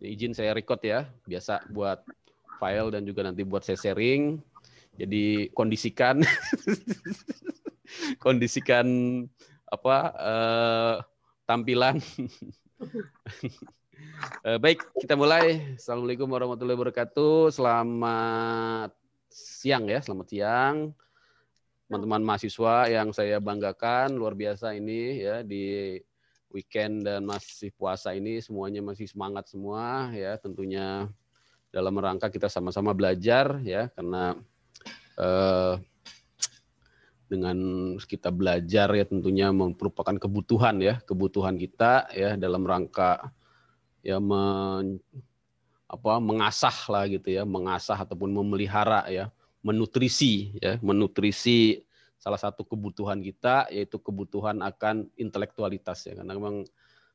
Izin saya record ya, biasa buat file dan juga nanti buat saya sharing. Jadi kondisikan, kondisikan apa eh, tampilan. eh, baik, kita mulai. Assalamualaikum warahmatullahi wabarakatuh. Selamat siang ya, selamat siang teman-teman mahasiswa yang saya banggakan luar biasa ini ya di weekend dan masih puasa ini semuanya masih semangat semua ya tentunya dalam rangka kita sama-sama belajar ya karena eh, dengan kita belajar ya tentunya merupakan kebutuhan ya kebutuhan kita ya dalam rangka ya men, apa mengasah lah gitu ya mengasah ataupun memelihara ya menutrisi ya menutrisi salah satu kebutuhan kita yaitu kebutuhan akan intelektualitas ya karena memang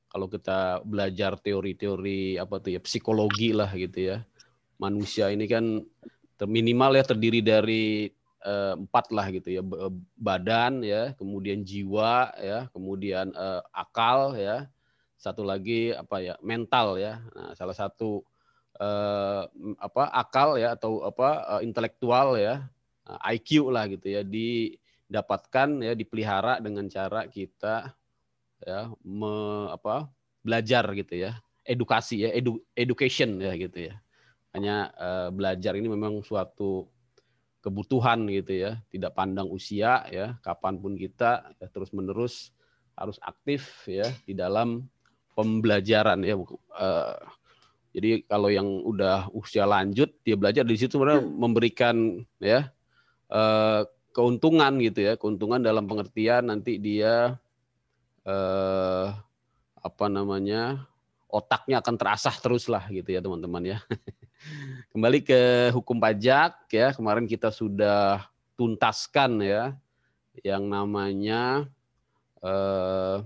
kalau kita belajar teori-teori apa tuh ya psikologi lah gitu ya manusia ini kan minimal ya terdiri dari eh, empat lah gitu ya badan ya kemudian jiwa ya kemudian eh, akal ya satu lagi apa ya mental ya nah, salah satu eh, apa akal ya atau apa eh, intelektual ya eh, IQ lah gitu ya di dapatkan ya dipelihara dengan cara kita ya me, apa belajar gitu ya edukasi ya edu, education ya gitu ya hanya uh, belajar ini memang suatu kebutuhan gitu ya tidak pandang usia ya kapanpun kita ya, terus menerus harus aktif ya di dalam pembelajaran ya uh, jadi kalau yang udah usia lanjut dia belajar di situ sebenarnya iya. memberikan ya uh, keuntungan gitu ya, keuntungan dalam pengertian nanti dia eh, apa namanya otaknya akan terasah terus lah gitu ya teman-teman ya. Kembali ke hukum pajak ya kemarin kita sudah tuntaskan ya yang namanya eh,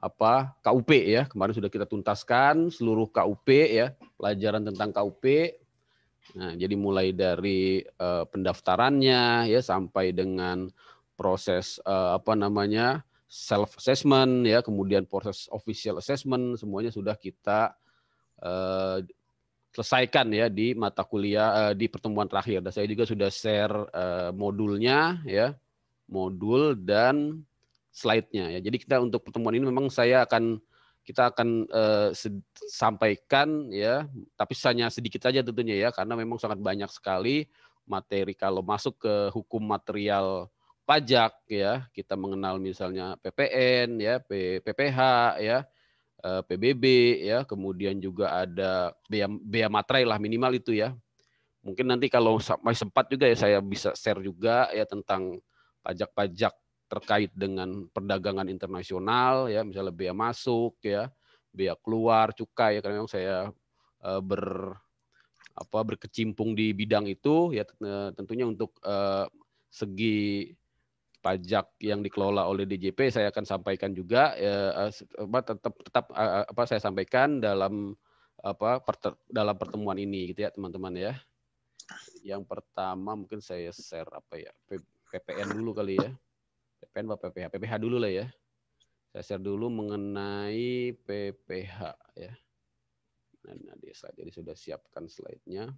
apa KUP ya kemarin sudah kita tuntaskan seluruh KUP ya pelajaran tentang KUP Nah, jadi mulai dari uh, pendaftarannya ya sampai dengan proses uh, apa namanya self assessment ya, kemudian proses official assessment semuanya sudah kita uh, selesaikan ya di mata kuliah uh, di pertemuan terakhir. Dan saya juga sudah share uh, modulnya ya, modul dan slide-nya ya. Jadi kita untuk pertemuan ini memang saya akan kita akan uh, sampaikan ya, tapi hanya sedikit saja tentunya ya karena memang sangat banyak sekali materi kalau masuk ke hukum material pajak ya, kita mengenal misalnya PPN ya, PPH ya, eh, PBB ya, kemudian juga ada bea bea materai lah minimal itu ya. Mungkin nanti kalau masih sempat juga ya saya bisa share juga ya tentang pajak-pajak terkait dengan perdagangan internasional ya misalnya bea masuk ya bea keluar cukai ya karena saya uh, ber apa berkecimpung di bidang itu ya eh, tentunya untuk uh, segi pajak yang dikelola oleh DJP saya akan sampaikan juga ya, apa, tetap tetap apa saya sampaikan dalam apa per, dalam pertemuan ini gitu ya teman-teman ya. Yang pertama mungkin saya share apa ya PPN dulu kali ya. PPN kan apa PPH? PPH dulu lah ya. Saya share dulu mengenai PPH ya. Nah, dia slide jadi sudah siapkan slide-nya.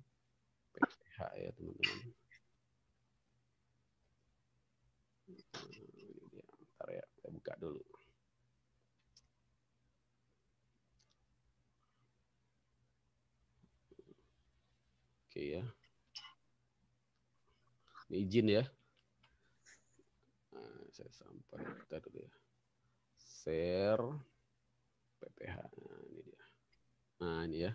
PPH ya teman-teman. Ntar ya, saya buka dulu. Oke ya. Ini izin ya saya sampai kita ke ya. Share PPH. Nah, ini dia. Nah, ini ya.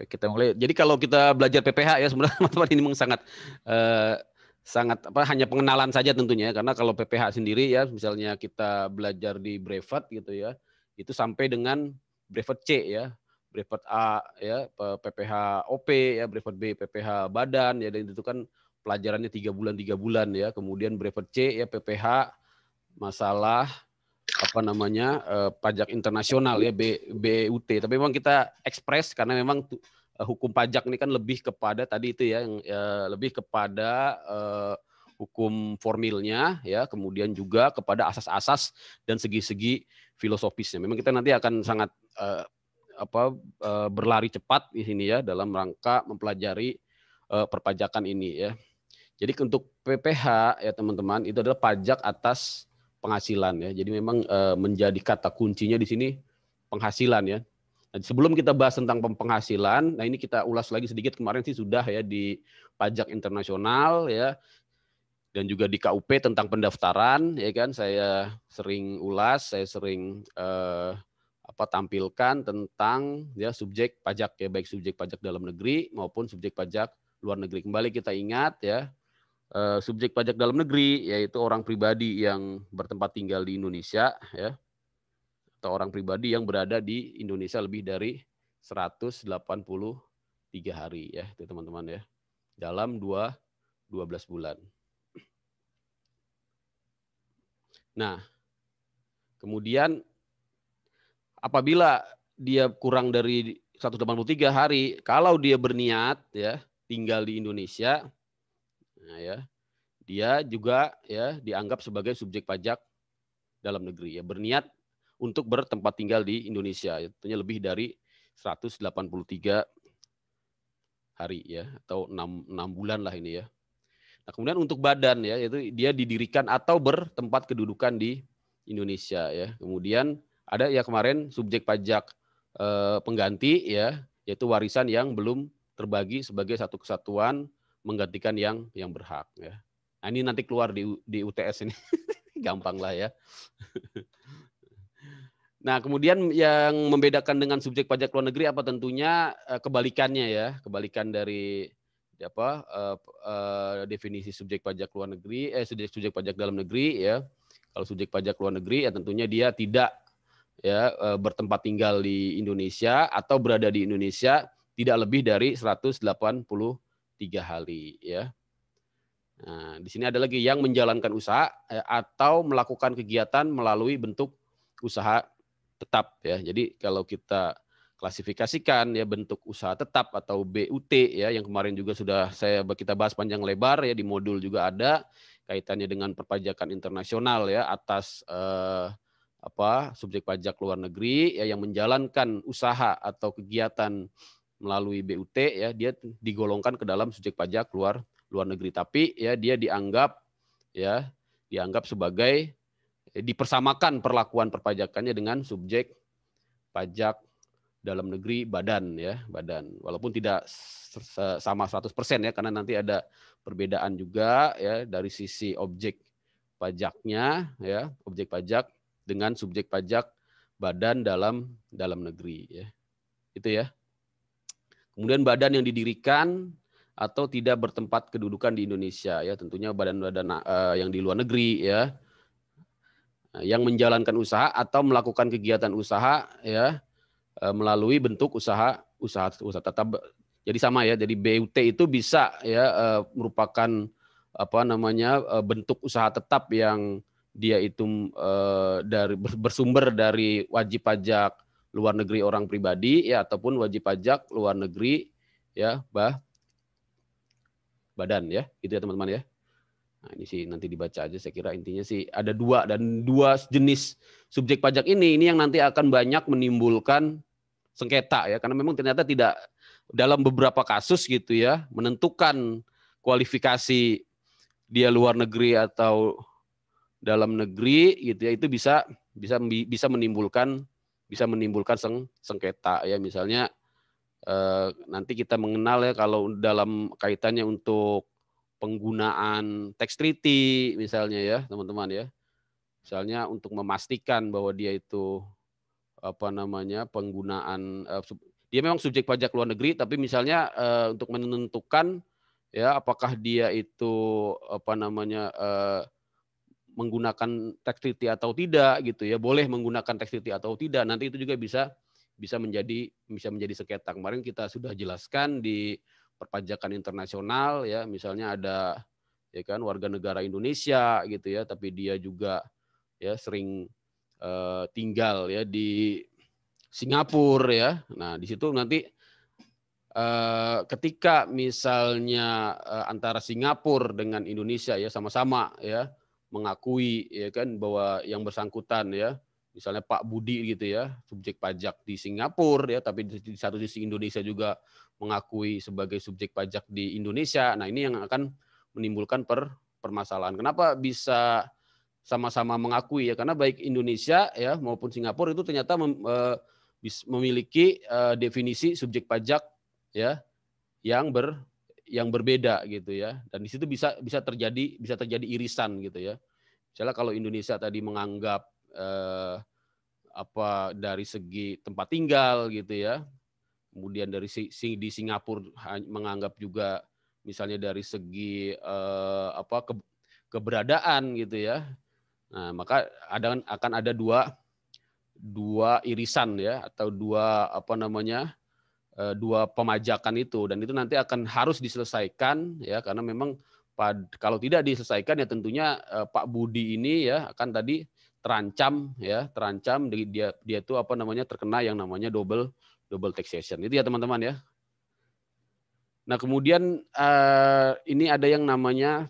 Kita mulai. Jadi kalau kita belajar PPH ya sebenarnya teman-teman ini memang sangat eh, sangat apa hanya pengenalan saja tentunya ya. karena kalau PPH sendiri ya misalnya kita belajar di brevet gitu ya. Itu sampai dengan brevet C ya brevet A ya PPH OP ya brevet B PPH badan ya dan itu kan pelajarannya tiga bulan tiga bulan ya kemudian brevet C ya PPH masalah apa namanya eh, pajak internasional ya B, BUT tapi memang kita ekspres karena memang eh, hukum pajak ini kan lebih kepada tadi itu ya yang eh, lebih kepada eh, hukum formilnya ya kemudian juga kepada asas-asas dan segi-segi filosofisnya memang kita nanti akan sangat eh, apa eh, berlari cepat di sini ya dalam rangka mempelajari eh, perpajakan ini ya jadi untuk PPH ya teman-teman itu adalah pajak atas penghasilan ya. Jadi memang uh, menjadi kata kuncinya di sini penghasilan ya. Nah, sebelum kita bahas tentang penghasilan, nah ini kita ulas lagi sedikit kemarin sih sudah ya di pajak internasional ya dan juga di KUP tentang pendaftaran ya kan saya sering ulas, saya sering uh, apa tampilkan tentang ya subjek pajak ya baik subjek pajak dalam negeri maupun subjek pajak luar negeri. Kembali kita ingat ya Eh, subjek pajak dalam negeri yaitu orang pribadi yang bertempat tinggal di Indonesia ya atau orang pribadi yang berada di Indonesia lebih dari 183 hari ya itu teman-teman ya dalam 2 12 bulan. Nah, kemudian apabila dia kurang dari 183 hari, kalau dia berniat ya tinggal di Indonesia, Nah, ya. Dia juga ya dianggap sebagai subjek pajak dalam negeri ya berniat untuk bertempat tinggal di Indonesia ya, tentunya lebih dari 183 hari ya atau 6, 6 bulan lah ini ya. Nah, kemudian untuk badan ya itu dia didirikan atau bertempat kedudukan di Indonesia ya. Kemudian ada ya kemarin subjek pajak eh, pengganti ya yaitu warisan yang belum terbagi sebagai satu kesatuan menggantikan yang yang berhak ya. Nah, ini nanti keluar di di UTS ini. Gampang lah ya. Nah, kemudian yang membedakan dengan subjek pajak luar negeri apa tentunya eh, kebalikannya ya, kebalikan dari apa uh, uh, definisi subjek pajak luar negeri eh subjek subjek pajak dalam negeri ya. Kalau subjek pajak luar negeri ya tentunya dia tidak ya uh, bertempat tinggal di Indonesia atau berada di Indonesia tidak lebih dari 180 tiga hari ya. Nah, di sini ada lagi yang menjalankan usaha eh, atau melakukan kegiatan melalui bentuk usaha tetap ya. Jadi kalau kita klasifikasikan ya bentuk usaha tetap atau BUT ya yang kemarin juga sudah saya kita bahas panjang lebar ya di modul juga ada kaitannya dengan perpajakan internasional ya atas eh, apa subjek pajak luar negeri ya yang menjalankan usaha atau kegiatan melalui BUT ya dia digolongkan ke dalam subjek pajak luar luar negeri tapi ya dia dianggap ya dianggap sebagai eh, dipersamakan perlakuan perpajakannya dengan subjek pajak dalam negeri badan ya badan walaupun tidak eh, sama 100% ya karena nanti ada perbedaan juga ya dari sisi objek pajaknya ya objek pajak dengan subjek pajak badan dalam dalam negeri ya itu ya Kemudian badan yang didirikan atau tidak bertempat kedudukan di Indonesia ya tentunya badan-badan eh, yang di luar negeri ya yang menjalankan usaha atau melakukan kegiatan usaha ya eh, melalui bentuk usaha usaha usaha tetap jadi sama ya jadi BUT itu bisa ya eh, merupakan apa namanya bentuk usaha tetap yang dia itu dari bersumber dari wajib pajak luar negeri orang pribadi ya ataupun wajib pajak luar negeri ya bah badan ya gitu ya teman-teman ya nah ini sih nanti dibaca aja saya kira intinya sih ada dua dan dua jenis subjek pajak ini ini yang nanti akan banyak menimbulkan sengketa ya karena memang ternyata tidak dalam beberapa kasus gitu ya menentukan kualifikasi dia luar negeri atau dalam negeri gitu ya itu bisa bisa bisa menimbulkan bisa menimbulkan seng, sengketa ya misalnya eh, nanti kita mengenal ya kalau dalam kaitannya untuk penggunaan tax treaty misalnya ya teman-teman ya misalnya untuk memastikan bahwa dia itu apa namanya penggunaan eh, dia memang subjek pajak luar negeri tapi misalnya eh, untuk menentukan ya apakah dia itu apa namanya eh, menggunakan tekstiti atau tidak gitu ya boleh menggunakan tekstiti atau tidak nanti itu juga bisa bisa menjadi bisa menjadi sengketa kemarin kita sudah jelaskan di perpajakan internasional ya misalnya ada ya kan warga negara Indonesia gitu ya tapi dia juga ya sering eh, tinggal ya di Singapura ya nah di situ nanti eh, ketika misalnya eh, antara Singapura dengan Indonesia ya sama-sama ya mengakui ya kan bahwa yang bersangkutan ya misalnya Pak Budi gitu ya subjek pajak di Singapura ya tapi di satu sisi Indonesia juga mengakui sebagai subjek pajak di Indonesia nah ini yang akan menimbulkan per permasalahan kenapa bisa sama-sama mengakui ya karena baik Indonesia ya maupun Singapura itu ternyata mem, e, memiliki e, definisi subjek pajak ya yang ber yang berbeda gitu ya. Dan di situ bisa bisa terjadi bisa terjadi irisan gitu ya. Misalnya kalau Indonesia tadi menganggap eh, apa dari segi tempat tinggal gitu ya. Kemudian dari di Singapura menganggap juga misalnya dari segi eh, apa ke, keberadaan gitu ya. Nah, maka ada akan ada dua dua irisan ya atau dua apa namanya? Eh, dua pemajakan itu dan itu nanti akan harus diselesaikan ya karena memang pad, kalau tidak diselesaikan ya tentunya eh, Pak Budi ini ya akan tadi terancam ya terancam dia dia itu apa namanya terkena yang namanya double double taxation itu ya teman-teman ya nah kemudian eh, ini ada yang namanya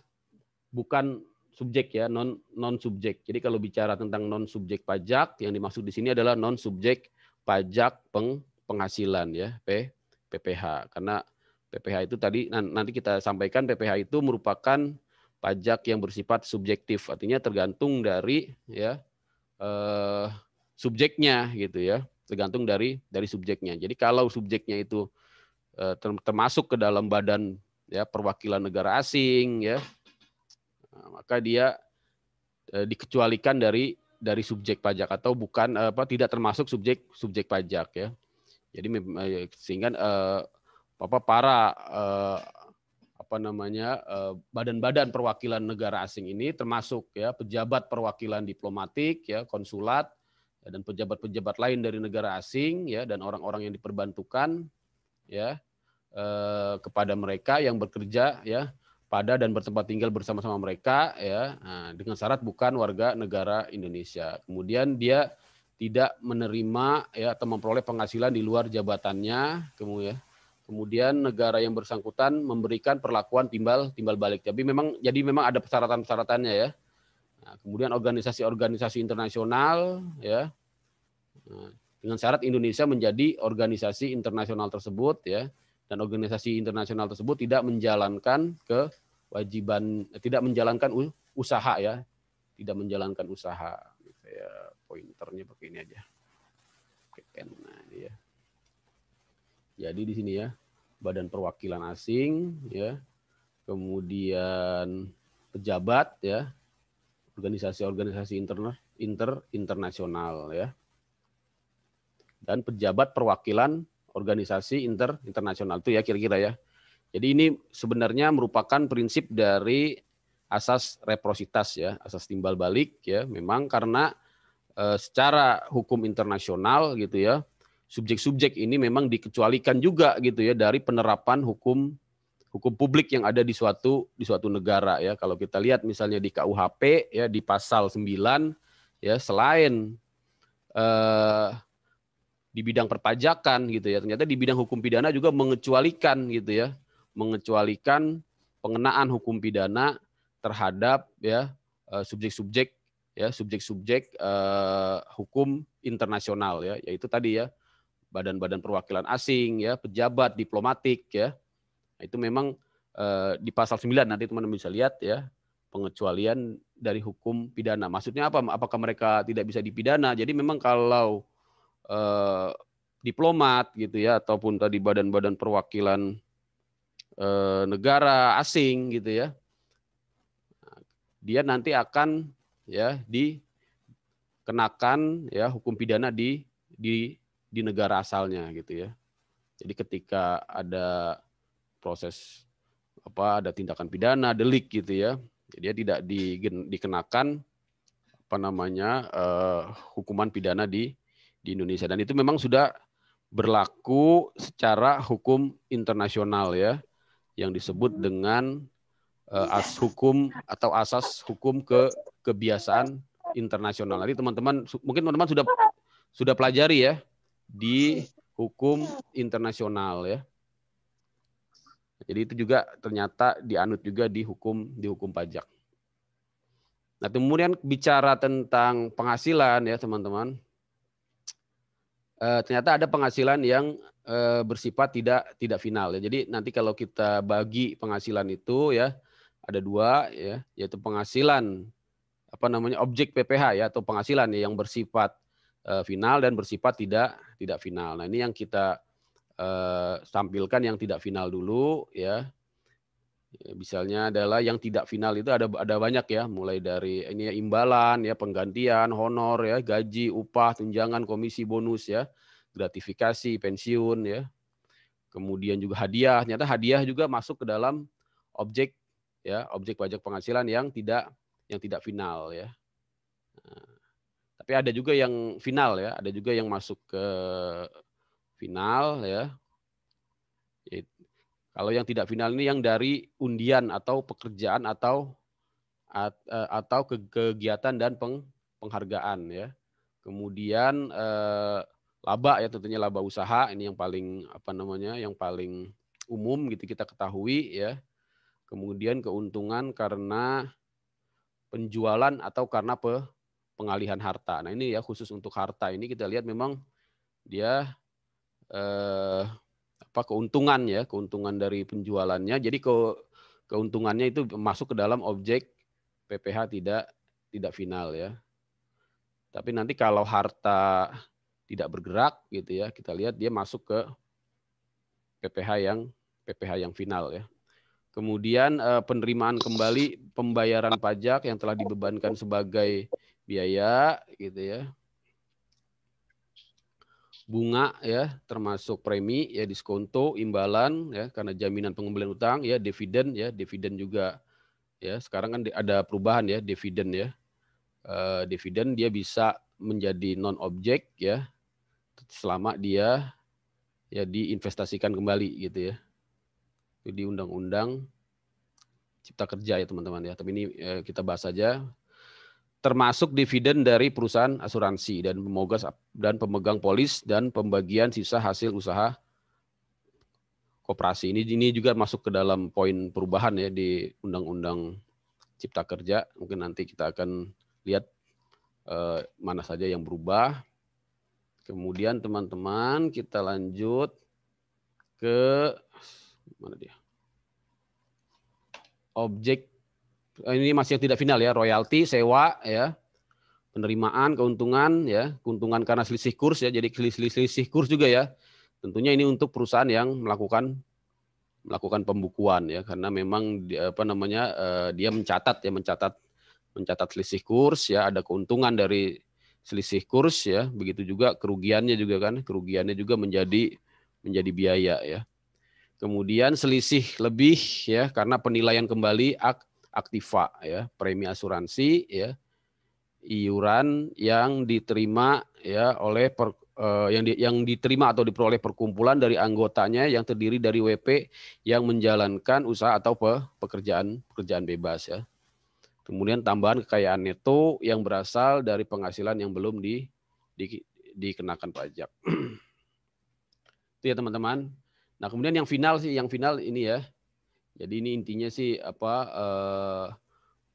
bukan subjek ya non non subjek jadi kalau bicara tentang non subjek pajak yang dimaksud di sini adalah non subjek pajak peng penghasilan ya P PPH karena PPH itu tadi nanti kita sampaikan PPH itu merupakan pajak yang bersifat subjektif artinya tergantung dari ya eh, subjeknya gitu ya tergantung dari dari subjeknya jadi kalau subjeknya itu eh, termasuk ke dalam badan ya perwakilan negara asing ya nah, maka dia eh, dikecualikan dari dari subjek pajak atau bukan eh, apa tidak termasuk subjek subjek pajak ya jadi eh, sehingga eh, apa para eh, apa namanya eh, badan-badan eh, perwakilan negara asing ini termasuk ya pejabat perwakilan diplomatik ya konsulat ya, dan pejabat-pejabat lain dari negara asing ya dan orang-orang yang diperbantukan ya eh, kepada mereka yang bekerja ya pada dan bertempat tinggal bersama-sama mereka ya nah, dengan syarat bukan warga negara Indonesia. Kemudian dia tidak menerima ya atau memperoleh penghasilan di luar jabatannya kemudian ya. kemudian negara yang bersangkutan memberikan perlakuan timbal timbal balik tapi memang jadi memang ada persyaratan-persyaratannya ya nah, kemudian organisasi-organisasi internasional ya nah, dengan syarat Indonesia menjadi organisasi internasional tersebut ya dan organisasi internasional tersebut tidak menjalankan kewajiban eh, tidak menjalankan usaha ya tidak menjalankan usaha gitu ya pointernya pakai ini aja. Oke, N. Nah, ini ya. Jadi di sini ya, Badan Perwakilan Asing ya. Kemudian pejabat ya. Organisasi-organisasi interner, inter internasional ya. Dan pejabat perwakilan organisasi inter internasional itu ya kira-kira ya. Jadi ini sebenarnya merupakan prinsip dari asas reprositas ya, asas timbal balik ya. Memang karena Eh, secara hukum internasional gitu ya subjek-subjek ini memang dikecualikan juga gitu ya dari penerapan hukum hukum publik yang ada di suatu di suatu negara ya kalau kita lihat misalnya di KUHP ya di pasal 9 ya selain eh, di bidang perpajakan gitu ya ternyata di bidang hukum pidana juga mengecualikan gitu ya mengecualikan pengenaan hukum pidana terhadap ya eh, subjek-subjek ya subjek-subjek uh, hukum internasional ya yaitu tadi ya badan-badan perwakilan asing ya pejabat diplomatik ya nah, itu memang uh, di pasal 9 nanti teman-teman bisa lihat ya pengecualian dari hukum pidana maksudnya apa apakah mereka tidak bisa dipidana jadi memang kalau uh, diplomat gitu ya ataupun tadi badan-badan perwakilan uh, negara asing gitu ya dia nanti akan ya dikenakan ya hukum pidana di di di negara asalnya gitu ya. Jadi ketika ada proses apa ada tindakan pidana delik gitu ya, dia tidak di, dikenakan apa namanya eh, hukuman pidana di di Indonesia dan itu memang sudah berlaku secara hukum internasional ya yang disebut dengan eh, as hukum atau asas hukum ke kebiasaan internasional. Nanti teman-teman mungkin teman-teman sudah sudah pelajari ya di hukum internasional ya. Jadi itu juga ternyata dianut juga di hukum di hukum pajak. Nah, kemudian bicara tentang penghasilan ya, teman-teman. E, ternyata ada penghasilan yang e, bersifat tidak tidak final ya. Jadi nanti kalau kita bagi penghasilan itu ya ada dua ya, yaitu penghasilan apa namanya objek PPH ya atau penghasilan ya yang bersifat eh, final dan bersifat tidak tidak final. Nah, ini yang kita uh, tampilkan yang tidak final dulu ya. Misalnya adalah yang tidak final itu ada ada banyak ya, mulai dari ini ya, imbalan ya, penggantian, honor ya, gaji, upah, tunjangan, komisi, bonus ya, gratifikasi, pensiun ya. Kemudian juga hadiah, ternyata hadiah juga masuk ke dalam objek ya, objek pajak penghasilan yang tidak yang tidak final ya. Nah, tapi ada juga yang final ya, ada juga yang masuk ke final ya. Kalau yang tidak final ini yang dari undian atau pekerjaan atau eh, atau kegiatan dan peng, penghargaan ya. Kemudian eh, laba ya tentunya laba usaha ini yang paling apa namanya yang paling umum gitu kita ketahui ya. Kemudian keuntungan karena penjualan atau karena pe, pengalihan harta. Nah ini ya khusus untuk harta ini kita lihat memang dia eh, apa keuntungan ya keuntungan dari penjualannya. Jadi ke keuntungannya itu masuk ke dalam objek PPH tidak tidak final ya. Tapi nanti kalau harta tidak bergerak gitu ya, kita lihat dia masuk ke PPH yang PPH yang final ya. Kemudian eh, penerimaan kembali pembayaran pajak yang telah dibebankan sebagai biaya gitu ya. Bunga ya termasuk premi ya diskonto, imbalan ya karena jaminan pengembalian utang ya dividen ya dividen juga ya sekarang kan ada perubahan ya dividen ya. e, dividen dia bisa menjadi non objek ya selama dia ya diinvestasikan kembali gitu ya di undang-undang cipta kerja ya teman-teman ya. Tapi ini eh, kita bahas saja termasuk dividen dari perusahaan asuransi dan pemogas dan pemegang polis dan pembagian sisa hasil usaha koperasi. Ini ini juga masuk ke dalam poin perubahan ya di undang-undang cipta kerja. Mungkin nanti kita akan lihat eh, mana saja yang berubah. Kemudian teman-teman kita lanjut ke Mana dia? Objek eh, ini masih yang tidak final ya, royalti, sewa ya. Penerimaan, keuntungan ya, keuntungan karena selisih kurs ya, jadi selisih, selisih kurs juga ya. Tentunya ini untuk perusahaan yang melakukan melakukan pembukuan ya karena memang apa namanya eh, dia mencatat ya mencatat mencatat selisih kurs ya ada keuntungan dari selisih kurs ya begitu juga kerugiannya juga kan kerugiannya juga menjadi menjadi biaya ya Kemudian selisih lebih ya karena penilaian kembali aktiva ya, premi asuransi ya, iuran yang diterima ya oleh per, eh, yang di, yang diterima atau diperoleh perkumpulan dari anggotanya yang terdiri dari WP yang menjalankan usaha atau pe, pekerjaan pekerjaan bebas ya. Kemudian tambahan kekayaan neto yang berasal dari penghasilan yang belum di, di dikenakan pajak. Itu ya teman-teman. Nah, kemudian yang final sih, yang final ini ya. Jadi ini intinya sih apa eh,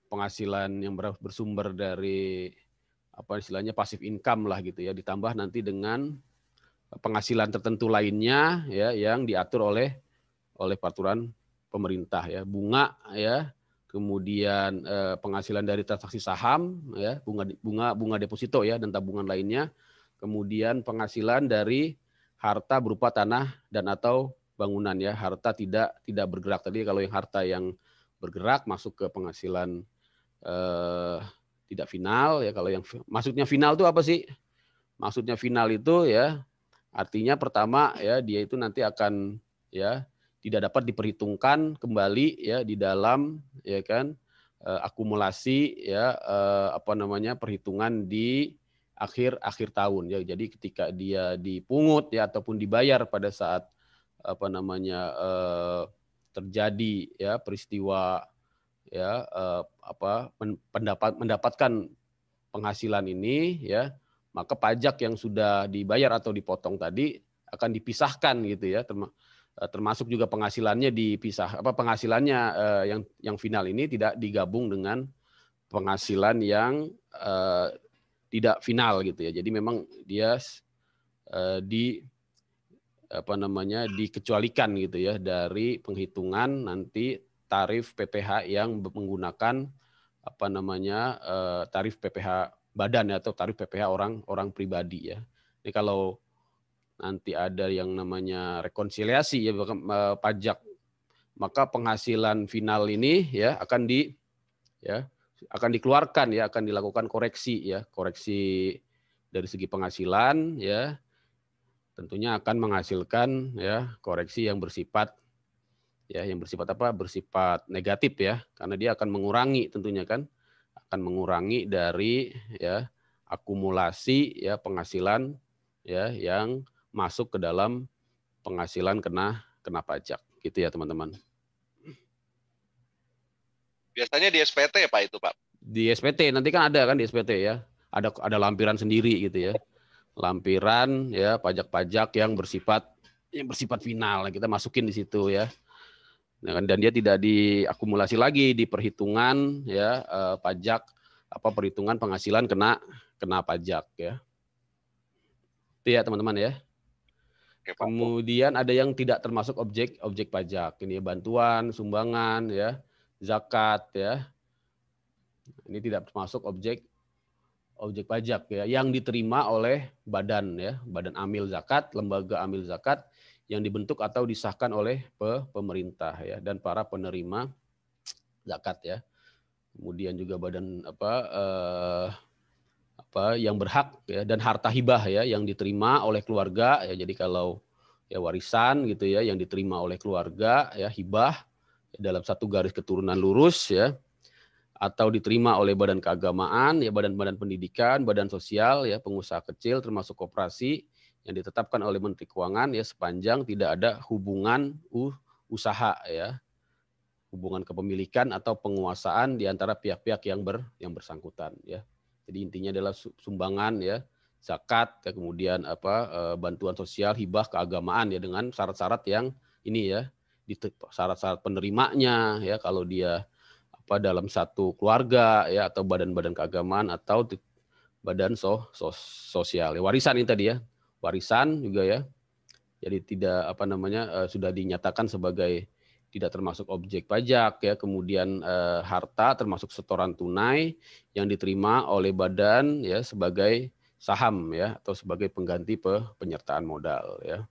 penghasilan yang bersumber dari apa istilahnya pasif income lah gitu ya, ditambah nanti dengan penghasilan tertentu lainnya ya yang diatur oleh oleh peraturan pemerintah ya, bunga ya, kemudian eh, penghasilan dari transaksi saham ya, bunga bunga bunga deposito ya dan tabungan lainnya, kemudian penghasilan dari harta berupa tanah dan atau bangunan ya. Harta tidak tidak bergerak tadi kalau yang harta yang bergerak masuk ke penghasilan eh, tidak final ya kalau yang maksudnya final itu apa sih? Maksudnya final itu ya artinya pertama ya dia itu nanti akan ya tidak dapat diperhitungkan kembali ya di dalam ya kan eh, akumulasi ya eh, apa namanya perhitungan di akhir akhir tahun ya. Jadi ketika dia dipungut ya ataupun dibayar pada saat apa namanya eh, terjadi ya peristiwa ya eh, apa pendapat mendapatkan penghasilan ini ya maka pajak yang sudah dibayar atau dipotong tadi akan dipisahkan gitu ya eh, termasuk juga penghasilannya dipisah apa penghasilannya eh, yang yang final ini tidak digabung dengan penghasilan yang eh, tidak final gitu ya. Jadi memang dia uh, di apa namanya dikecualikan gitu ya dari penghitungan nanti tarif PPH yang menggunakan apa namanya uh, tarif PPH badan ya, atau tarif PPH orang orang pribadi ya. ini kalau nanti ada yang namanya rekonsiliasi ya eh, pajak maka penghasilan final ini ya akan di ya akan dikeluarkan ya akan dilakukan koreksi ya koreksi dari segi penghasilan ya tentunya akan menghasilkan ya koreksi yang bersifat ya yang bersifat apa bersifat negatif ya karena dia akan mengurangi tentunya kan akan mengurangi dari ya akumulasi ya penghasilan ya yang masuk ke dalam penghasilan kena kena pajak gitu ya teman-teman. Biasanya di SPT ya Pak itu Pak? Di SPT nanti kan ada kan di SPT ya. Ada ada lampiran sendiri gitu ya. Lampiran ya pajak-pajak yang bersifat yang bersifat final kita masukin di situ ya. Nah, kan, dan dia tidak diakumulasi lagi di perhitungan ya eh, pajak apa perhitungan penghasilan kena kena pajak ya. Itu ya teman-teman ya. Kemudian ada yang tidak termasuk objek objek pajak. Ini bantuan, sumbangan ya zakat ya. Ini tidak termasuk objek objek pajak ya yang diterima oleh badan ya, badan amil zakat, lembaga amil zakat yang dibentuk atau disahkan oleh pemerintah ya dan para penerima zakat ya. Kemudian juga badan apa eh, apa yang berhak ya dan harta hibah ya yang diterima oleh keluarga ya jadi kalau ya warisan gitu ya yang diterima oleh keluarga ya hibah dalam satu garis keturunan lurus ya atau diterima oleh badan keagamaan ya badan-badan pendidikan, badan sosial ya pengusaha kecil termasuk koperasi yang ditetapkan oleh Menteri Keuangan ya sepanjang tidak ada hubungan usaha ya hubungan kepemilikan atau penguasaan di antara pihak-pihak yang ber yang bersangkutan ya. Jadi intinya adalah sumbangan ya zakat ya, kemudian apa eh, bantuan sosial hibah keagamaan ya dengan syarat-syarat yang ini ya Gitu, syarat-syarat penerimanya ya kalau dia apa dalam satu keluarga ya atau badan-badan keagamaan atau badan so, so sosial ya, warisan ini tadi ya warisan juga ya jadi tidak apa namanya uh, sudah dinyatakan sebagai tidak termasuk objek pajak ya kemudian uh, harta termasuk setoran tunai yang diterima oleh badan ya sebagai saham ya atau sebagai pengganti pe, penyertaan modal ya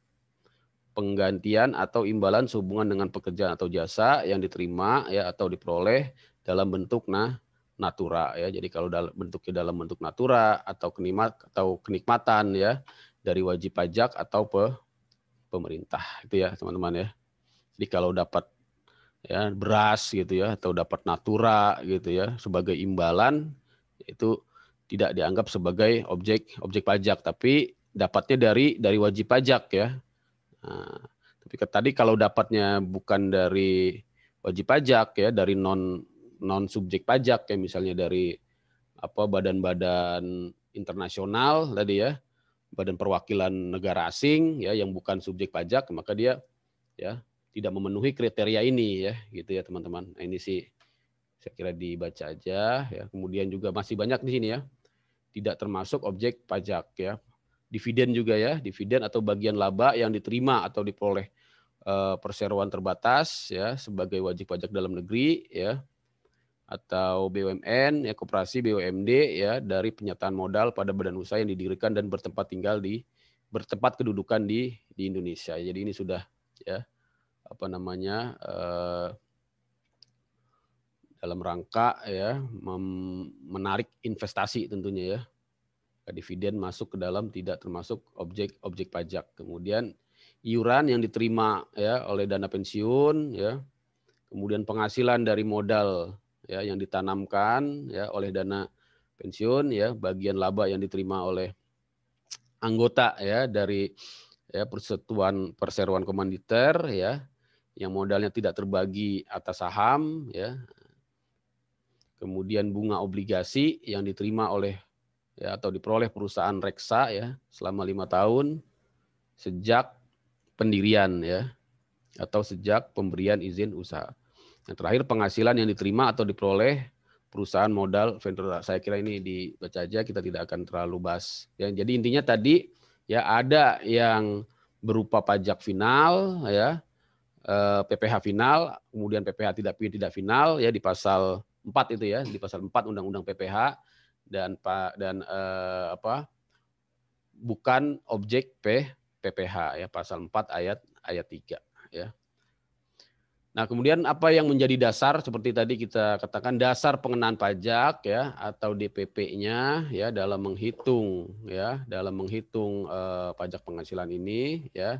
penggantian atau imbalan sehubungan dengan pekerjaan atau jasa yang diterima ya atau diperoleh dalam bentuk nah natura ya. Jadi kalau dalam bentuknya dalam bentuk natura atau kenikmat atau kenikmatan ya dari wajib pajak atau pe, pemerintah itu ya teman-teman ya. Jadi kalau dapat ya beras gitu ya atau dapat natura gitu ya sebagai imbalan itu tidak dianggap sebagai objek objek pajak tapi dapatnya dari dari wajib pajak ya Nah, tapi tadi kalau dapatnya bukan dari wajib pajak ya, dari non non subjek pajak ya misalnya dari apa badan-badan internasional tadi ya, badan perwakilan negara asing ya yang bukan subjek pajak maka dia ya tidak memenuhi kriteria ini ya gitu ya teman-teman. Nah, ini sih saya kira dibaca aja ya. Kemudian juga masih banyak di sini ya. Tidak termasuk objek pajak ya dividen juga ya, dividen atau bagian laba yang diterima atau diperoleh eh, perseroan terbatas ya sebagai wajib pajak dalam negeri ya atau BUMN ya koperasi BUMD ya dari penyataan modal pada badan usaha yang didirikan dan bertempat tinggal di bertempat kedudukan di di Indonesia. Jadi ini sudah ya apa namanya eh, dalam rangka ya menarik investasi tentunya ya dividen masuk ke dalam tidak termasuk objek objek pajak. Kemudian iuran yang diterima ya oleh dana pensiun ya. Kemudian penghasilan dari modal ya yang ditanamkan ya oleh dana pensiun ya, bagian laba yang diterima oleh anggota ya dari ya persetuan perseroan komanditer ya yang modalnya tidak terbagi atas saham ya. Kemudian bunga obligasi yang diterima oleh ya atau diperoleh perusahaan reksa ya selama lima tahun sejak pendirian ya atau sejak pemberian izin usaha. Yang terakhir penghasilan yang diterima atau diperoleh perusahaan modal ventura. Saya kira ini dibaca aja kita tidak akan terlalu bahas. Ya, jadi intinya tadi ya ada yang berupa pajak final ya PPH eh, final, kemudian PPH tidak tidak final ya di pasal 4 itu ya, di pasal 4 Undang-Undang PPH dan pak dan eh, apa bukan objek P PPH ya pasal 4 ayat ayat 3 ya. Nah, kemudian apa yang menjadi dasar seperti tadi kita katakan dasar pengenaan pajak ya atau DPP-nya ya dalam menghitung ya dalam menghitung eh, pajak penghasilan ini ya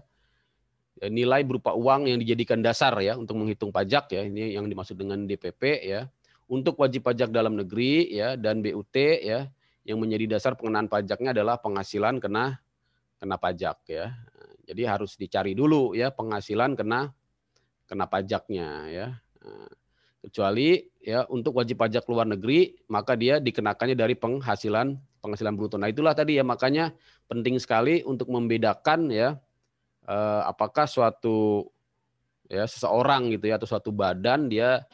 nilai berupa uang yang dijadikan dasar ya untuk menghitung pajak ya ini yang dimaksud dengan DPP ya untuk wajib pajak dalam negeri ya dan BUT ya yang menjadi dasar pengenaan pajaknya adalah penghasilan kena kena pajak ya. Jadi harus dicari dulu ya penghasilan kena kena pajaknya ya. Kecuali ya untuk wajib pajak luar negeri maka dia dikenakannya dari penghasilan penghasilan bruto. Nah, itulah tadi ya makanya penting sekali untuk membedakan ya eh, apakah suatu ya seseorang gitu ya atau suatu badan dia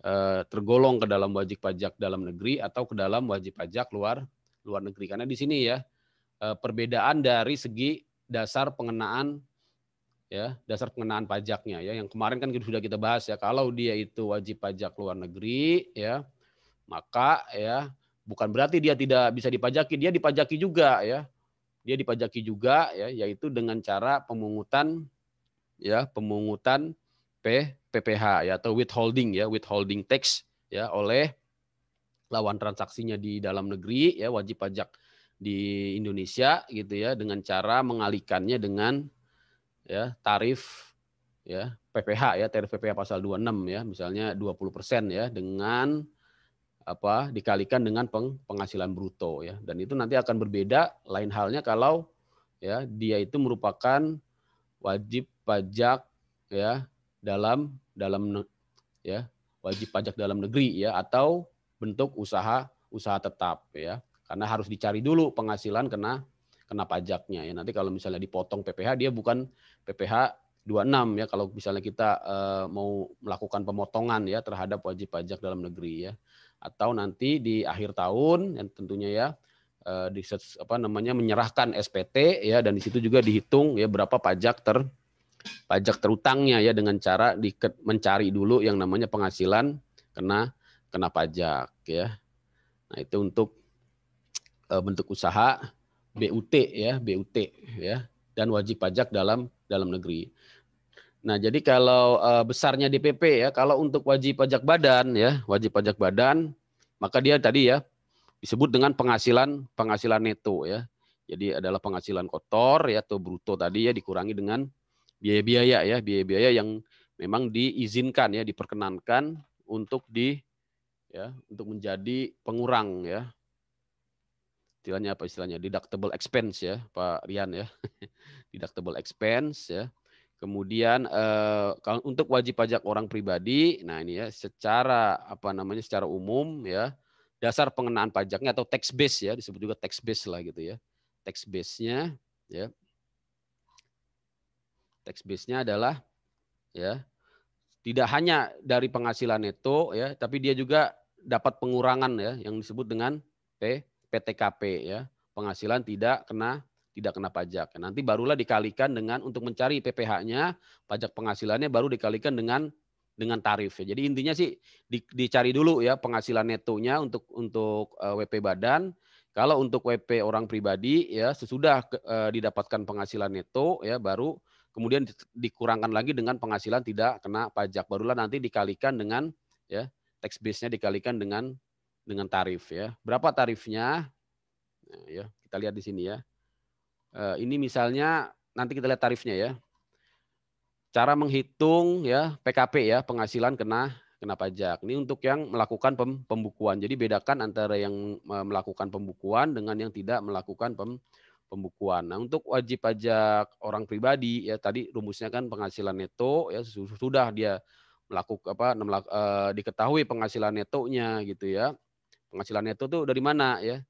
Eh, tergolong ke dalam wajib pajak dalam negeri atau ke dalam wajib pajak luar luar negeri. Karena di sini ya eh, perbedaan dari segi dasar pengenaan ya dasar pengenaan pajaknya ya yang kemarin kan sudah kita bahas ya kalau dia itu wajib pajak luar negeri ya maka ya bukan berarti dia tidak bisa dipajaki dia dipajaki juga ya dia dipajaki juga ya yaitu dengan cara pemungutan ya pemungutan P, PPH ya atau withholding ya, withholding tax ya oleh lawan transaksinya di dalam negeri ya wajib pajak di Indonesia gitu ya dengan cara mengalihkannya dengan ya tarif ya PPH ya tarif PPH pasal 26 ya misalnya 20% ya dengan apa dikalikan dengan peng, penghasilan bruto ya dan itu nanti akan berbeda lain halnya kalau ya dia itu merupakan wajib pajak ya dalam dalam ya wajib pajak dalam negeri ya atau bentuk usaha usaha tetap ya karena harus dicari dulu penghasilan kena kena pajaknya ya nanti kalau misalnya dipotong PPh dia bukan PPh 26 ya kalau misalnya kita e, mau melakukan pemotongan ya terhadap wajib pajak dalam negeri ya atau nanti di akhir tahun yang tentunya ya e, di apa namanya menyerahkan SPT ya dan di situ juga dihitung ya berapa pajak ter pajak terutangnya ya dengan cara di, mencari dulu yang namanya penghasilan kena kena pajak ya. Nah, itu untuk e, bentuk usaha BUT ya, BUT ya dan wajib pajak dalam dalam negeri. Nah, jadi kalau e, besarnya DPP ya, kalau untuk wajib pajak badan ya, wajib pajak badan maka dia tadi ya disebut dengan penghasilan penghasilan neto ya. Jadi adalah penghasilan kotor ya atau bruto tadi ya dikurangi dengan biaya-biaya ya, biaya-biaya yang memang diizinkan ya, diperkenankan untuk di ya, untuk menjadi pengurang ya. Istilahnya apa istilahnya? Deductible expense ya, Pak Rian ya. Deductible expense ya. Kemudian eh, untuk wajib pajak orang pribadi, nah ini ya secara apa namanya secara umum ya dasar pengenaan pajaknya atau tax base ya disebut juga tax base lah gitu ya tax base-nya ya tax base-nya adalah ya tidak hanya dari penghasilan neto ya, tapi dia juga dapat pengurangan ya yang disebut dengan P, PTKP ya. Penghasilan tidak kena tidak kena pajak. Nanti barulah dikalikan dengan untuk mencari PPh-nya, pajak penghasilannya baru dikalikan dengan dengan tarif ya. Jadi intinya sih di, dicari dulu ya penghasilan netonya untuk untuk uh, eh, WP badan. Kalau untuk WP orang pribadi ya sesudah uh, didapatkan penghasilan neto ya baru kemudian dikurangkan lagi dengan penghasilan tidak kena pajak. Barulah nanti dikalikan dengan ya tax base-nya dikalikan dengan dengan tarif ya. Berapa tarifnya? Nah, ya, kita lihat di sini ya. E, ini misalnya nanti kita lihat tarifnya ya. Cara menghitung ya PKP ya, penghasilan kena kena pajak. Ini untuk yang melakukan pembukuan. Jadi bedakan antara yang melakukan pembukuan dengan yang tidak melakukan pem, pembukuan. Nah, untuk wajib pajak orang pribadi ya tadi rumusnya kan penghasilan neto ya sudah dia melakukan apa melak, e, eh, diketahui penghasilan netonya gitu ya. Penghasilan neto itu dari mana ya?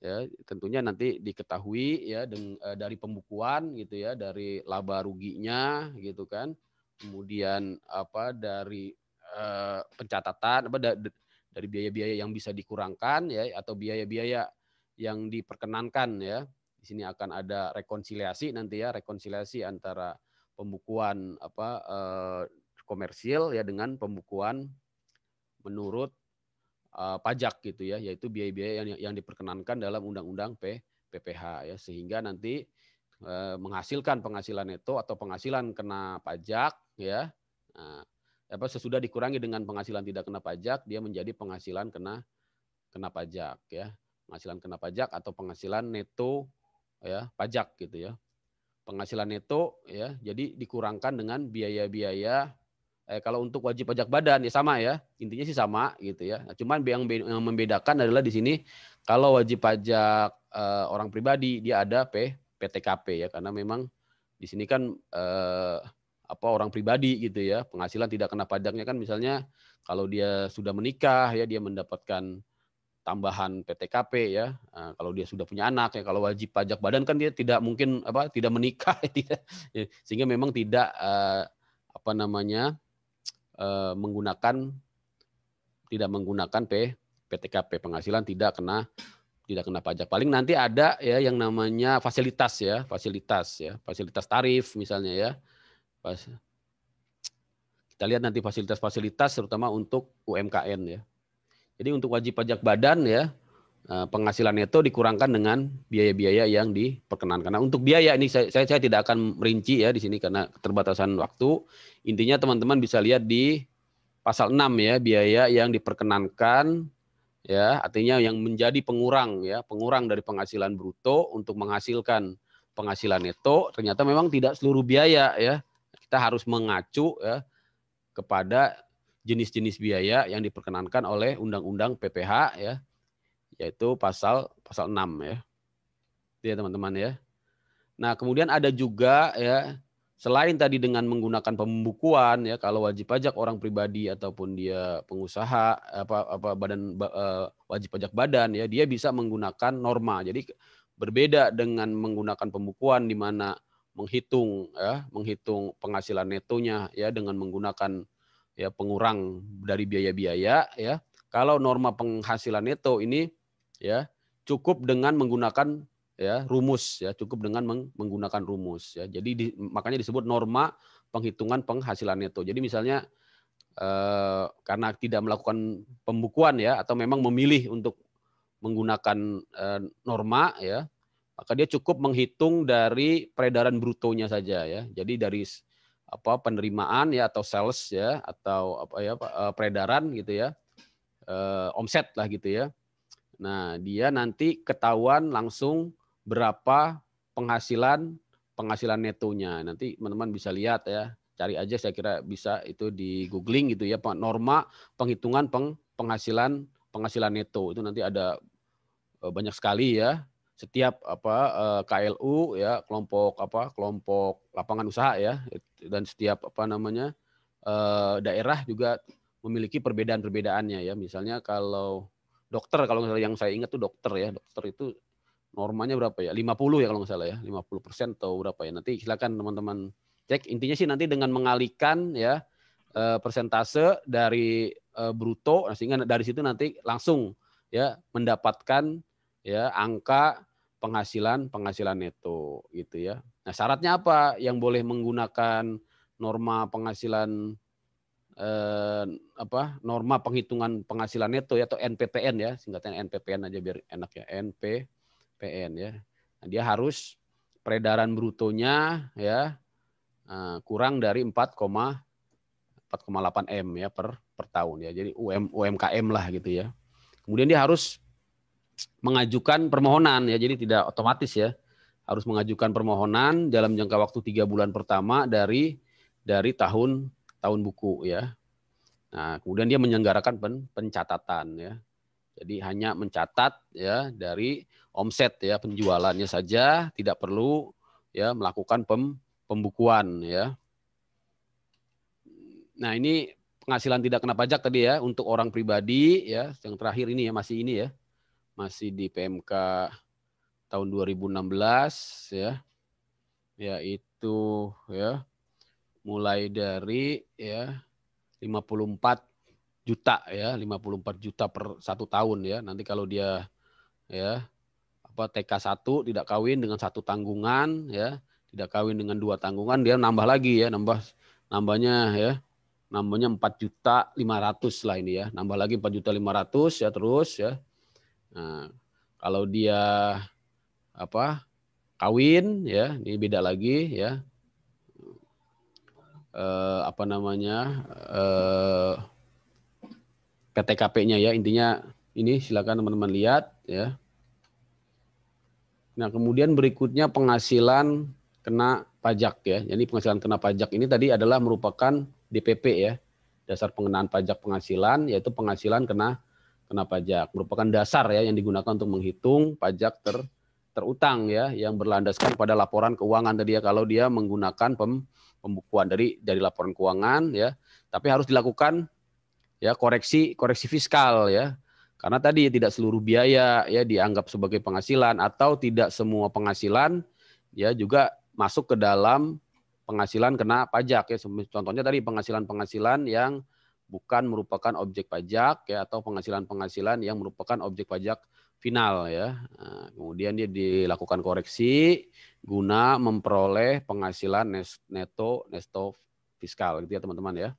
Ya, tentunya nanti diketahui ya dengan, e, eh, dari pembukuan gitu ya, dari laba ruginya gitu kan. Kemudian apa dari e, pencatatan apa da, dari biaya-biaya yang bisa dikurangkan ya atau biaya-biaya yang diperkenankan ya di sini akan ada rekonsiliasi nanti ya, rekonsiliasi antara pembukuan apa eh, komersil ya dengan pembukuan menurut eh, pajak gitu ya, yaitu biaya-biaya yang yang diperkenankan dalam undang-undang P, PPH ya sehingga nanti eh, menghasilkan penghasilan neto atau penghasilan kena pajak ya. Nah, apa sesudah dikurangi dengan penghasilan tidak kena pajak, dia menjadi penghasilan kena kena pajak ya penghasilan kena pajak atau penghasilan neto ya pajak gitu ya penghasilan neto ya jadi dikurangkan dengan biaya-biaya eh, kalau untuk wajib pajak badan ya sama ya intinya sih sama gitu ya nah, cuman yang, yang membedakan adalah di sini kalau wajib pajak eh, orang pribadi dia ada P, PTKP ya karena memang di sini kan eh, apa orang pribadi gitu ya penghasilan tidak kena pajaknya kan misalnya kalau dia sudah menikah ya dia mendapatkan tambahan PTKP ya. Nah, kalau dia sudah punya anak ya, kalau wajib pajak badan kan dia tidak mungkin apa tidak menikah ya. sehingga memang tidak eh, apa namanya eh, menggunakan tidak menggunakan P, PTKP penghasilan tidak kena tidak kena pajak. Paling nanti ada ya yang namanya fasilitas ya, fasilitas ya, fasilitas tarif misalnya ya. Pas, kita lihat nanti fasilitas-fasilitas terutama untuk UMKM ya. Jadi untuk wajib pajak badan ya eh, penghasilan neto dikurangkan dengan biaya-biaya yang diperkenankan. Nah, untuk biaya ini saya, saya saya tidak akan merinci ya di sini karena keterbatasan waktu. Intinya teman-teman bisa lihat di pasal 6 ya biaya yang diperkenankan ya artinya yang menjadi pengurang ya pengurang dari penghasilan bruto untuk menghasilkan penghasilan neto ternyata memang tidak seluruh biaya ya kita harus mengacu ya kepada jenis-jenis biaya yang diperkenankan oleh Undang-Undang PPH ya, yaitu pasal pasal 6 ya. Gitu ya teman-teman ya. Nah, kemudian ada juga ya selain tadi dengan menggunakan pembukuan ya kalau wajib pajak orang pribadi ataupun dia pengusaha apa apa badan e, wajib pajak badan ya dia bisa menggunakan norma. Jadi berbeda dengan menggunakan pembukuan di mana menghitung ya, menghitung penghasilan netonya ya dengan menggunakan ya pengurang dari biaya-biaya ya. Kalau norma penghasilan neto ini ya cukup dengan menggunakan ya rumus ya cukup dengan menggunakan rumus ya. Jadi di, makanya disebut norma penghitungan penghasilan neto. Jadi misalnya eh, karena tidak melakukan pembukuan ya atau memang memilih untuk menggunakan eh, norma ya maka dia cukup menghitung dari peredaran brutonya saja ya. Jadi dari apa penerimaan ya atau sales ya atau apa ya eh, peredaran gitu ya eh, omset lah gitu ya nah dia nanti ketahuan langsung berapa penghasilan penghasilan netonya nanti teman-teman bisa lihat ya cari aja saya kira bisa itu di googling gitu ya pak norma penghitungan peng, penghasilan penghasilan neto itu nanti ada eh, banyak sekali ya setiap apa eh, KLU ya kelompok apa kelompok lapangan usaha ya dan setiap apa namanya eh, daerah juga memiliki perbedaan-perbedaannya ya misalnya kalau dokter kalau misalnya yang saya ingat tuh dokter ya dokter itu normanya berapa ya 50 ya kalau nggak salah ya 50 persen atau berapa ya nanti silakan teman-teman cek intinya sih nanti dengan mengalihkan ya eh, persentase dari bruto nah, sehingga dari situ nanti langsung ya mendapatkan ya angka penghasilan penghasilan neto gitu ya. Nah syaratnya apa yang boleh menggunakan norma penghasilan eh, apa norma penghitungan penghasilan neto ya atau NPPN ya singkatnya NPPN aja biar enak ya NPPN ya. Nah, dia harus peredaran brutonya ya eh, kurang dari koma m ya per per tahun ya. Jadi UM, UMKM lah gitu ya. Kemudian dia harus mengajukan permohonan ya jadi tidak otomatis ya harus mengajukan permohonan dalam jangka waktu tiga bulan pertama dari dari tahun tahun buku ya nah kemudian dia menyelenggarakan pen, pencatatan ya jadi hanya mencatat ya dari omset ya penjualannya saja tidak perlu ya melakukan pem, pembukuan ya nah ini penghasilan tidak kena pajak tadi ya untuk orang pribadi ya yang terakhir ini ya masih ini ya masih di PMK tahun 2016 ya yaitu ya mulai dari ya 54 juta ya 54 juta per satu tahun ya nanti kalau dia ya apa TK1 tidak kawin dengan satu tanggungan ya tidak kawin dengan dua tanggungan dia nambah lagi ya nambah nambahnya ya nambahnya 4 juta 500 lah ini ya nambah lagi 4 juta 500 ya terus ya Nah, kalau dia apa kawin ya, ini beda lagi ya. Eh, apa namanya eh, PTKP-nya ya intinya ini silakan teman-teman lihat ya. Nah kemudian berikutnya penghasilan kena pajak ya. Jadi penghasilan kena pajak ini tadi adalah merupakan DPP ya dasar pengenaan pajak penghasilan yaitu penghasilan kena kena pajak merupakan dasar ya yang digunakan untuk menghitung pajak ter terutang ya yang berlandaskan pada laporan keuangan tadi ya kalau dia menggunakan pem, pembukuan dari dari laporan keuangan ya tapi harus dilakukan ya koreksi koreksi fiskal ya karena tadi tidak seluruh biaya ya dianggap sebagai penghasilan atau tidak semua penghasilan ya juga masuk ke dalam penghasilan kena pajak ya contohnya tadi penghasilan-penghasilan yang bukan merupakan objek pajak ya atau penghasilan-penghasilan yang merupakan objek pajak final ya. Nah, kemudian dia dilakukan koreksi guna memperoleh penghasilan neto nesto fiskal gitu ya teman-teman ya.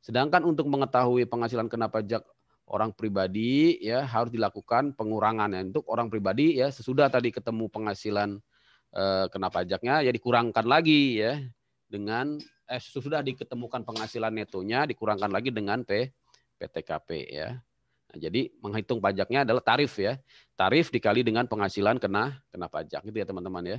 Sedangkan untuk mengetahui penghasilan kena pajak orang pribadi ya harus dilakukan pengurangan ya. untuk orang pribadi ya sesudah tadi ketemu penghasilan eh, kena pajaknya ya dikurangkan lagi ya dengan eh, sudah diketemukan penghasilan netonya dikurangkan lagi dengan P, PTKP ya. Nah, jadi menghitung pajaknya adalah tarif ya. Tarif dikali dengan penghasilan kena kena pajak gitu ya teman-teman ya.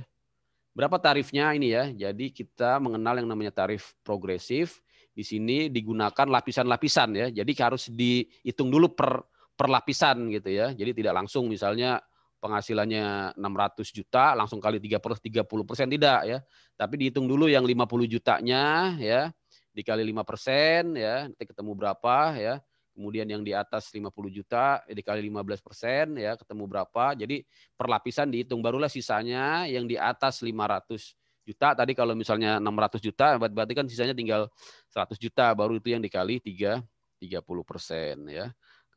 Berapa tarifnya ini ya? Jadi kita mengenal yang namanya tarif progresif. Di sini digunakan lapisan-lapisan ya. Jadi harus dihitung dulu per per lapisan gitu ya. Jadi tidak langsung misalnya penghasilannya 600 juta langsung kali tiga per 30 persen tidak ya tapi dihitung dulu yang 50 jutanya ya dikali 5 persen ya nanti ketemu berapa ya kemudian yang di atas 50 juta ya, dikali 15 persen ya ketemu berapa jadi perlapisan dihitung barulah sisanya yang di atas 500 juta tadi kalau misalnya 600 juta berarti kan sisanya tinggal 100 juta baru itu yang dikali 3 30 persen ya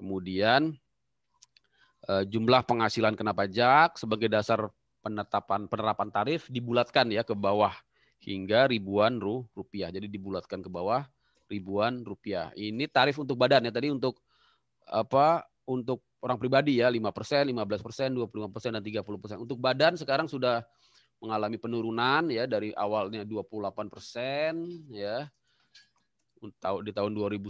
kemudian Eh, jumlah penghasilan kena pajak sebagai dasar penetapan penerapan tarif dibulatkan ya ke bawah hingga ribuan rupiah. Jadi dibulatkan ke bawah ribuan rupiah. Ini tarif untuk badan ya tadi untuk apa? Untuk orang pribadi ya 5%, 15%, 25% dan 30%. Untuk badan sekarang sudah mengalami penurunan ya dari awalnya 28% ya di tahun 2009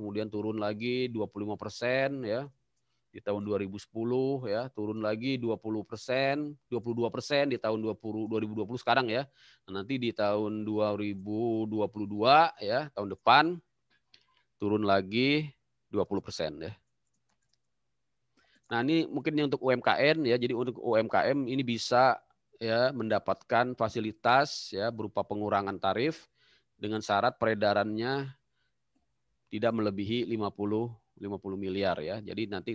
kemudian turun lagi 25% ya di tahun 2010 ya turun lagi 20 persen 22 persen di tahun 20, 2020 sekarang ya nah, nanti di tahun 2022 ya tahun depan turun lagi 20 persen ya nah ini mungkin yang untuk UMKM ya jadi untuk UMKM ini bisa ya mendapatkan fasilitas ya berupa pengurangan tarif dengan syarat peredarannya tidak melebihi 50 50 miliar ya. Jadi nanti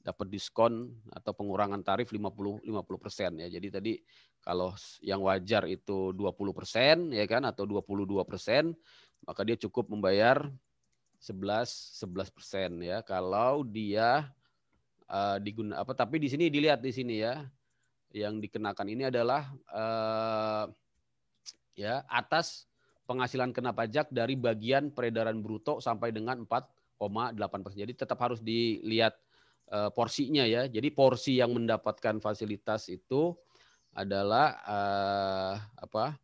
dapat diskon atau pengurangan tarif 50 50 persen ya. Jadi tadi kalau yang wajar itu 20 persen ya kan atau 22 persen maka dia cukup membayar 11 11 persen ya. Kalau dia uh, diguna apa tapi di sini dilihat di sini ya yang dikenakan ini adalah uh, ya atas penghasilan kena pajak dari bagian peredaran bruto sampai dengan 4,8 persen. Jadi tetap harus dilihat uh, porsinya ya. Jadi porsi yang mendapatkan fasilitas itu adalah uh, apa?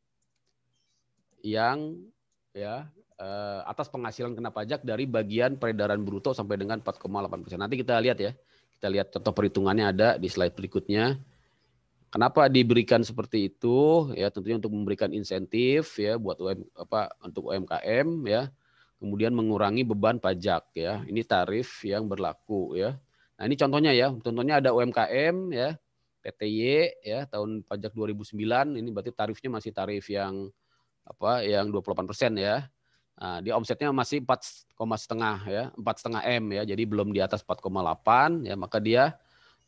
Yang ya uh, atas penghasilan kena pajak dari bagian peredaran bruto sampai dengan 4,8 persen. Nanti kita lihat ya. Kita lihat contoh perhitungannya ada di slide berikutnya. Kenapa diberikan seperti itu? Ya tentunya untuk memberikan insentif ya buat UM, apa untuk UMKM ya. Kemudian mengurangi beban pajak ya. Ini tarif yang berlaku ya. Nah, ini contohnya ya. Contohnya ada UMKM ya, PTY ya tahun pajak 2009 ini berarti tarifnya masih tarif yang apa yang 28% ya. Nah, di omsetnya masih 4,5 ya, 4,5 M ya. Jadi belum di atas 4,8 ya, maka dia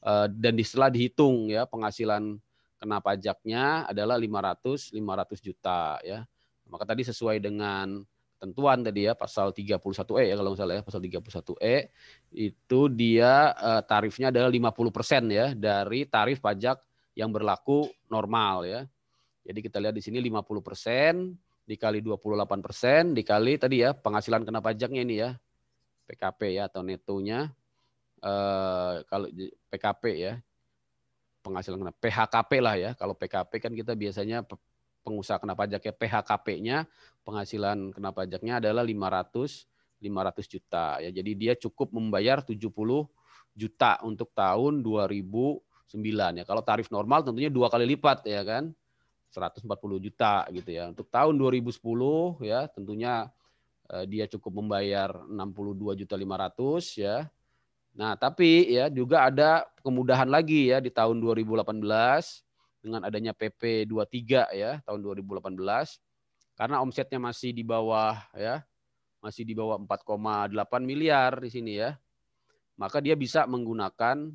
eh, dan setelah dihitung ya penghasilan kena pajaknya adalah 500 500 juta ya. Maka tadi sesuai dengan ketentuan tadi ya pasal 31E ya kalau nggak salah ya pasal 31E itu dia uh, tarifnya adalah 50% ya dari tarif pajak yang berlaku normal ya. Jadi kita lihat di sini 50% dikali 28% dikali tadi ya penghasilan kena pajaknya ini ya. PKP ya atau netonya eh, kalau PKP ya penghasilan kena PHKP lah ya. Kalau PKP kan kita biasanya pengusaha kena pajaknya PHKP-nya penghasilan kena pajaknya adalah 500 500 juta ya. Jadi dia cukup membayar 70 juta untuk tahun 2009 ya. Kalau tarif normal tentunya dua kali lipat ya kan. 140 juta gitu ya. Untuk tahun 2010 ya tentunya eh, dia cukup membayar 62 juta 500 ya. Nah, tapi ya juga ada kemudahan lagi ya di tahun 2018 dengan adanya PP 23 ya tahun 2018 karena omsetnya masih di bawah ya, masih di bawah 4,8 miliar di sini ya. Maka dia bisa menggunakan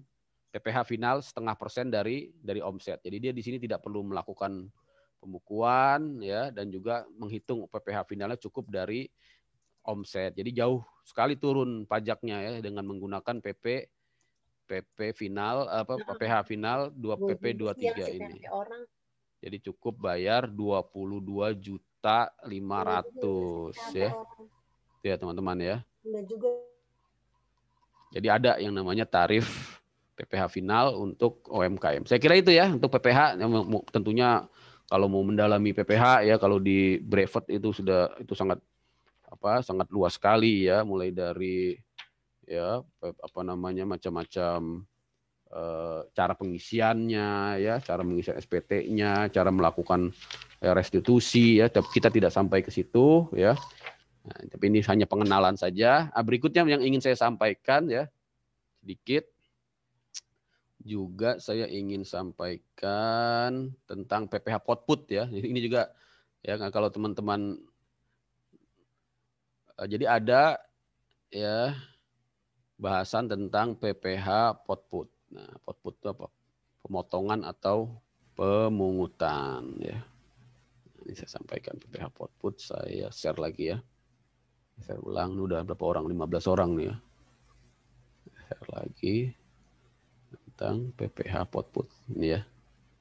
PPh final setengah persen dari dari omset. Jadi dia di sini tidak perlu melakukan pembukuan ya dan juga menghitung PPh finalnya cukup dari omset. Jadi jauh sekali turun pajaknya ya dengan menggunakan PP PP final apa hmm. PPh final 2 PP 23 ini. Jadi cukup bayar 22 juta juta lima ratus ya. Itu ya teman-teman ya. Iya Jadi ada yang namanya tarif PPH final untuk UMKM. Saya kira itu ya untuk PPH tentunya kalau mau mendalami PPH ya kalau di brevet itu sudah itu sangat apa sangat luas sekali ya mulai dari ya apa namanya macam-macam eh, cara pengisiannya ya cara mengisi SPT-nya cara melakukan Ya, restitusi ya tapi kita tidak sampai ke situ ya nah, tapi ini hanya pengenalan saja nah, berikutnya yang ingin saya sampaikan ya sedikit juga saya ingin sampaikan tentang PPH Potput ya ini juga ya kalau teman-teman eh, jadi ada ya bahasan tentang PPH Potput nah Potput itu apa pemotongan atau pemungutan ya ini saya sampaikan PPH output saya share lagi ya. Share ulang, ini udah berapa orang? 15 orang nih ya. Share lagi tentang PPH output Ini ya.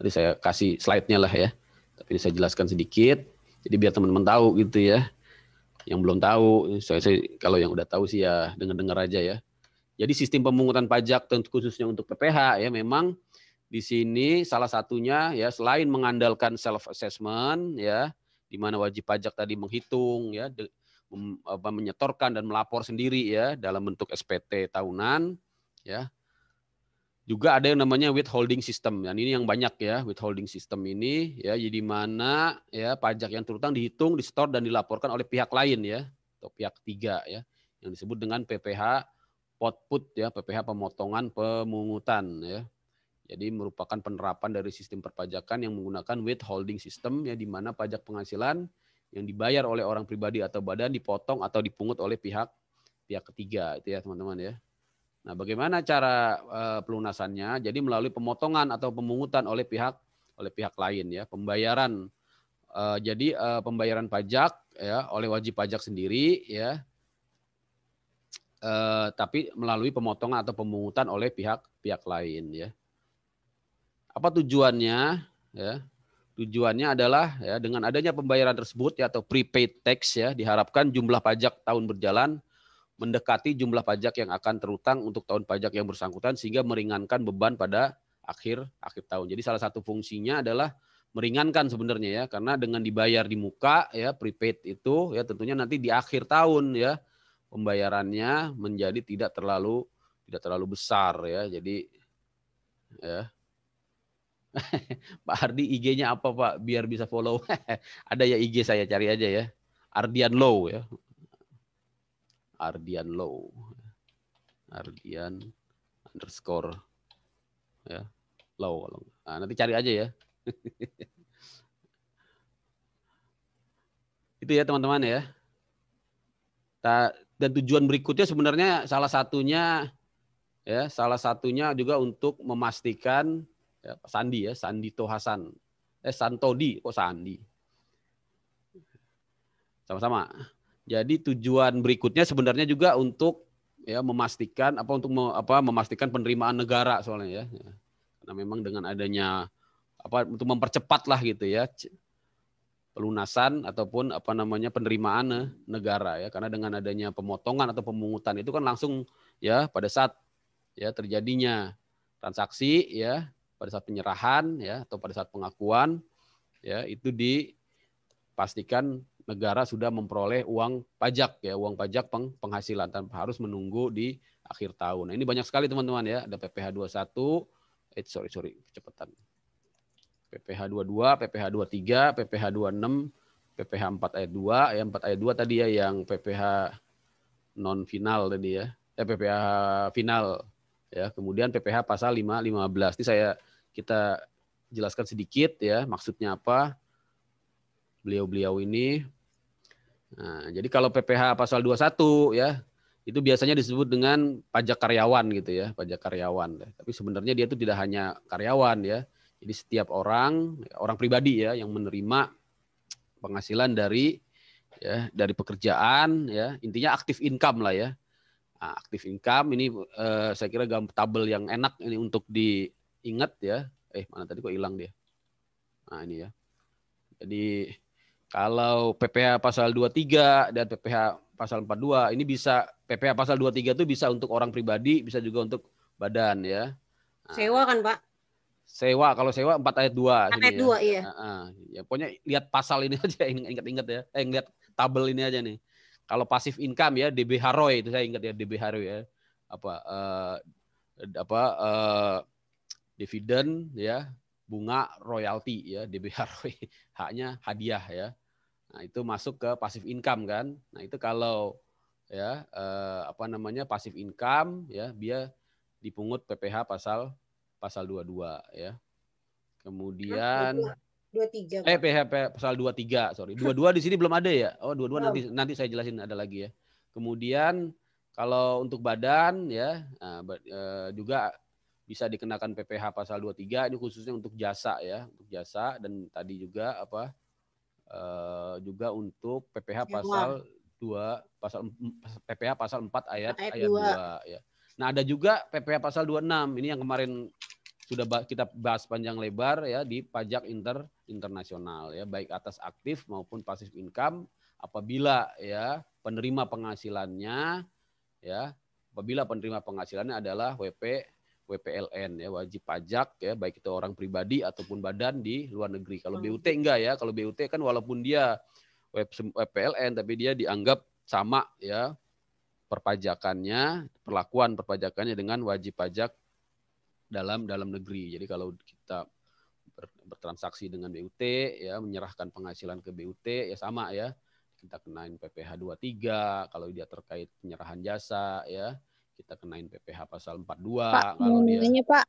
Tadi saya kasih slide-nya lah ya. Tapi ini saya jelaskan sedikit, jadi biar teman-teman tahu gitu ya. Yang belum tahu, saya, saya kalau yang udah tahu sih ya dengar-dengar aja ya. Jadi sistem pemungutan pajak tentu khususnya untuk PPH ya memang di sini salah satunya ya selain mengandalkan self assessment ya di mana wajib pajak tadi menghitung ya de, mem, apa, menyetorkan dan melapor sendiri ya dalam bentuk SPT tahunan ya. Juga ada yang namanya withholding system. Dan ini yang banyak ya withholding system ini ya jadi mana ya pajak yang terutang dihitung, disetor dan dilaporkan oleh pihak lain ya atau pihak ketiga ya yang disebut dengan PPH potput ya PPH pemotongan pemungutan ya jadi merupakan penerapan dari sistem perpajakan yang menggunakan withholding system ya di mana pajak penghasilan yang dibayar oleh orang pribadi atau badan dipotong atau dipungut oleh pihak pihak ketiga itu ya teman-teman ya. Nah, bagaimana cara uh, pelunasannya? Jadi melalui pemotongan atau pemungutan oleh pihak oleh pihak lain ya, pembayaran uh, jadi uh, pembayaran pajak ya oleh wajib pajak sendiri ya Uh, tapi melalui pemotongan atau pemungutan oleh pihak-pihak lain ya. Apa tujuannya? Ya, tujuannya adalah ya dengan adanya pembayaran tersebut ya atau prepaid tax ya diharapkan jumlah pajak tahun berjalan mendekati jumlah pajak yang akan terutang untuk tahun pajak yang bersangkutan sehingga meringankan beban pada akhir akhir tahun. Jadi salah satu fungsinya adalah meringankan sebenarnya ya karena dengan dibayar di muka ya prepaid itu ya tentunya nanti di akhir tahun ya pembayarannya menjadi tidak terlalu tidak terlalu besar ya jadi ya Pak Ardi IG-nya apa Pak biar bisa follow? Ada ya IG saya cari aja ya. Ardian Low ya. Ardian Low. Ardian underscore ya low kalau nah, nanti cari aja ya itu ya teman-teman ya dan tujuan berikutnya sebenarnya salah satunya ya salah satunya juga untuk memastikan ya, Sandi ya, Sandi Tohasan. Eh Santodi kok Sandi. Sama-sama. Jadi tujuan berikutnya sebenarnya juga untuk ya memastikan apa untuk me, apa memastikan penerimaan negara soalnya ya. Karena memang dengan adanya apa untuk mempercepat lah gitu ya pelunasan ataupun apa namanya penerimaan negara ya karena dengan adanya pemotongan atau pemungutan itu kan langsung ya pada saat ya terjadinya transaksi ya pada saat penyerahan ya atau pada saat pengakuan ya itu dipastikan negara sudah memperoleh uang pajak ya uang pajak peng, penghasilan tanpa harus menunggu di akhir tahun. Nah, ini banyak sekali teman-teman ya ada PPh 21 eh sorry sorry kecepatan. PPh 22, PPh 23, PPh 26, PPh 4 ayat 2 ya 4 ayat 2 tadi ya yang PPh non final tadi ya. Eh PPh final ya. Kemudian PPh pasal 5 15. Ini saya kita jelaskan sedikit ya maksudnya apa beliau-beliau ini. Nah, jadi kalau PPh pasal 21 ya itu biasanya disebut dengan pajak karyawan gitu ya, pajak karyawan. Tapi sebenarnya dia itu tidak hanya karyawan ya. Jadi setiap orang, orang pribadi ya yang menerima penghasilan dari ya dari pekerjaan ya, intinya aktif income lah ya. Nah, aktif income ini eh, saya kira gambar tabel yang enak ini untuk di ingat ya. Eh, mana tadi kok hilang dia? Nah, ini ya. Jadi kalau PPH pasal 23 dan PPH pasal 42 ini bisa PPH pasal 23 itu bisa untuk orang pribadi, bisa juga untuk badan ya. Nah, sewa kan, Pak? Sewa kalau sewa 4 ayat 2 4 ayat 2 ya. iya. Nah, ya pokoknya lihat pasal ini aja ingat-ingat ya. Eh lihat tabel ini aja nih. Kalau pasif income ya DB Haroy itu saya ingat ya DB Haroy ya. Apa eh, apa eh, dividen ya, bunga royalti ya, DBH haknya hadiah ya. Nah, itu masuk ke pasif income kan. Nah, itu kalau ya eh, apa namanya pasif income ya, dia dipungut PPH pasal pasal 22 ya. Kemudian dua tiga. Eh PHP pasal dua tiga, sorry. Dua dua di sini belum ada ya. Oh dua dua nanti nanti saya jelasin ada lagi ya. Kemudian kalau untuk badan ya eh, eh, juga bisa dikenakan PPh pasal 23 ini khususnya untuk jasa ya, untuk jasa dan tadi juga apa uh, juga untuk PPh pasal 2 pasal PPh pasal 4 ayat ayat, ayat 2. 2 ya. Nah, ada juga PPh pasal 26 ini yang kemarin sudah kita bahas panjang lebar ya di pajak inter internasional ya baik atas aktif maupun pasif income apabila ya penerima penghasilannya ya apabila penerima penghasilannya adalah WP WPLN ya wajib pajak ya baik itu orang pribadi ataupun badan di luar negeri. Kalau hmm. BUT enggak ya, kalau BUT kan walaupun dia WPLN tapi dia dianggap sama ya perpajakannya, perlakuan perpajakannya dengan wajib pajak dalam dalam negeri. Jadi kalau kita bertransaksi dengan BUT ya menyerahkan penghasilan ke BUT ya sama ya kita kenain PPh 23 kalau dia terkait penyerahan jasa ya kita kenain PPh pasal 42 Pak, kalau dia. Nanya, Pak.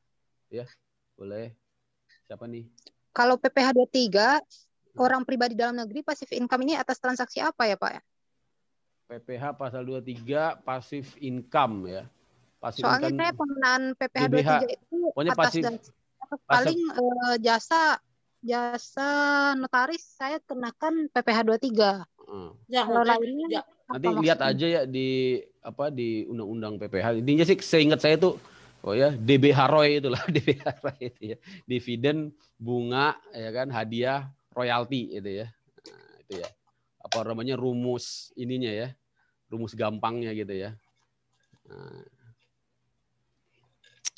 Ya, boleh. Siapa nih? Kalau PPh 23 hmm. orang pribadi dalam negeri pasif income ini atas transaksi apa ya, Pak? ya? PPh pasal 23 pasif income ya. Pasif Soalnya income, saya pengenaan PPh DBH. 23 itu atas pasif, paling Uh, jasa jasa notaris saya kenakan PPh 23. Hmm. Ya, kalau lainnya ya. nanti lihat aja ya di apa di undang-undang PPH. Intinya sih seingat saya itu oh ya DBH Roy itulah DBH Roy itu ya. Dividen, bunga ya kan, hadiah, royalti itu ya. Nah, itu ya. Apa namanya rumus ininya ya. Rumus gampangnya gitu ya. Nah,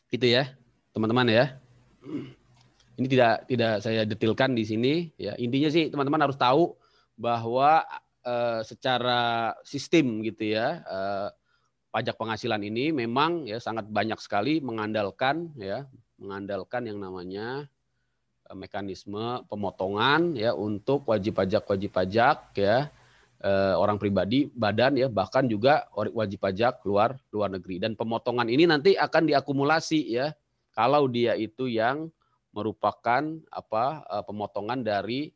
itu ya, teman-teman ya. Ini tidak tidak saya detilkan di sini ya. Intinya sih teman-teman harus tahu bahwa Eh, secara sistem gitu ya uh, pajak penghasilan ini memang ya sangat banyak sekali mengandalkan ya mengandalkan yang namanya eh, mekanisme pemotongan ya untuk wajib pajak wajib pajak ya orang pribadi badan ya bahkan juga wajib pajak luar luar negeri dan pemotongan ini nanti akan diakumulasi ya kalau dia itu yang merupakan apa pemotongan dari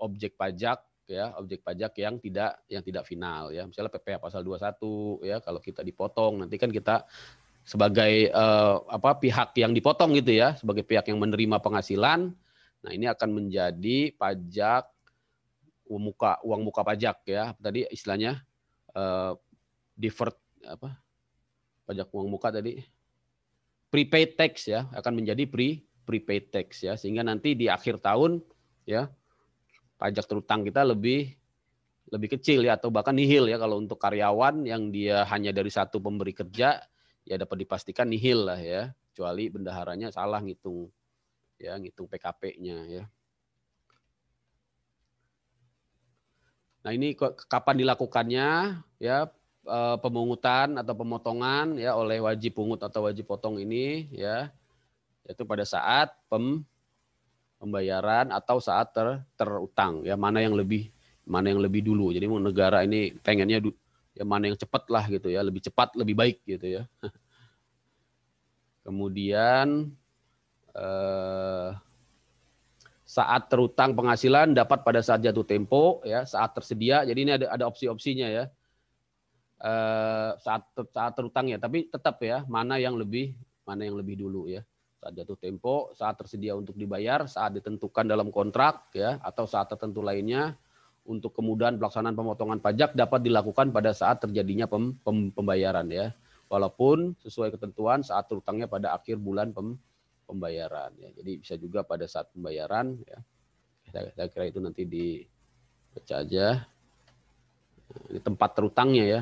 objek pajak ya objek pajak yang tidak yang tidak final ya misalnya PPh pasal 21 ya kalau kita dipotong nanti kan kita sebagai eh, apa pihak yang dipotong gitu ya sebagai pihak yang menerima penghasilan nah ini akan menjadi pajak uang muka uang muka pajak ya tadi istilahnya eh, deferred apa pajak uang muka tadi prepaid tax ya akan menjadi pre prepaid tax ya sehingga nanti di akhir tahun ya pajak terutang kita lebih lebih kecil ya atau bahkan nihil ya kalau untuk karyawan yang dia hanya dari satu pemberi kerja ya dapat dipastikan nihil lah ya kecuali bendaharanya salah ngitung ya ngitung PKP-nya ya. Nah ini kapan dilakukannya ya eh, pemungutan atau pemotongan ya oleh wajib pungut atau wajib potong ini ya yaitu pada saat pem pembayaran atau saat ter, terutang ya mana yang lebih mana yang lebih dulu jadi negara ini pengennya ya mana yang cepat lah gitu ya lebih cepat lebih baik gitu ya kemudian eh, saat terutang penghasilan dapat pada saat jatuh tempo ya saat tersedia jadi ini ada ada opsi-opsinya ya eh, saat saat terutang ya tapi tetap ya mana yang lebih mana yang lebih dulu ya saat jatuh tempo, saat tersedia untuk dibayar, saat ditentukan dalam kontrak ya atau saat tertentu lainnya untuk kemudahan pelaksanaan pemotongan pajak dapat dilakukan pada saat terjadinya pem, pem, pembayaran ya. Walaupun sesuai ketentuan saat terutangnya pada akhir bulan pem, pembayaran ya. Jadi bisa juga pada saat pembayaran ya. Saya, saya kira itu nanti dibaca aja. Ini tempat terutangnya ya.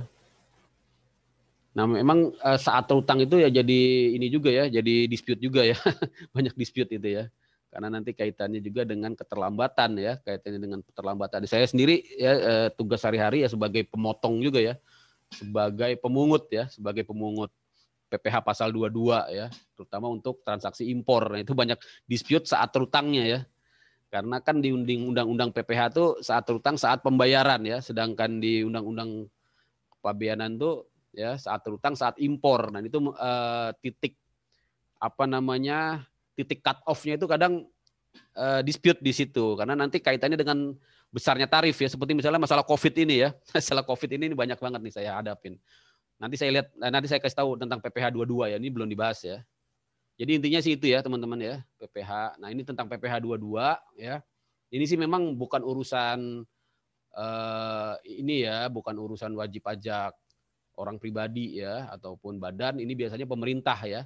Nah, memang eh, saat terutang itu ya jadi ini juga ya, jadi dispute juga ya. Banyak dispute itu ya. Karena nanti kaitannya juga dengan keterlambatan ya, kaitannya dengan keterlambatan. Saya sendiri ya eh, tugas sehari-hari ya sebagai pemotong juga ya. Sebagai pemungut ya, sebagai pemungut PPh pasal 22 ya, terutama untuk transaksi impor. Nah, itu banyak dispute saat terutangnya ya. Karena kan di undang-undang PPh itu saat terutang saat pembayaran ya, sedangkan di undang-undang pabeanan tuh ya saat terutang saat impor dan nah, itu eh, titik apa namanya titik cut off-nya itu kadang eh, dispute di situ karena nanti kaitannya dengan besarnya tarif ya seperti misalnya masalah covid ini ya masalah covid ini, ini banyak banget nih saya hadapin nanti saya lihat eh, nanti saya kasih tahu tentang PPH 22 ya ini belum dibahas ya jadi intinya sih itu ya teman-teman ya PPH nah ini tentang PPH 22 ya ini sih memang bukan urusan eh, ini ya bukan urusan wajib pajak orang pribadi ya ataupun badan ini biasanya pemerintah ya.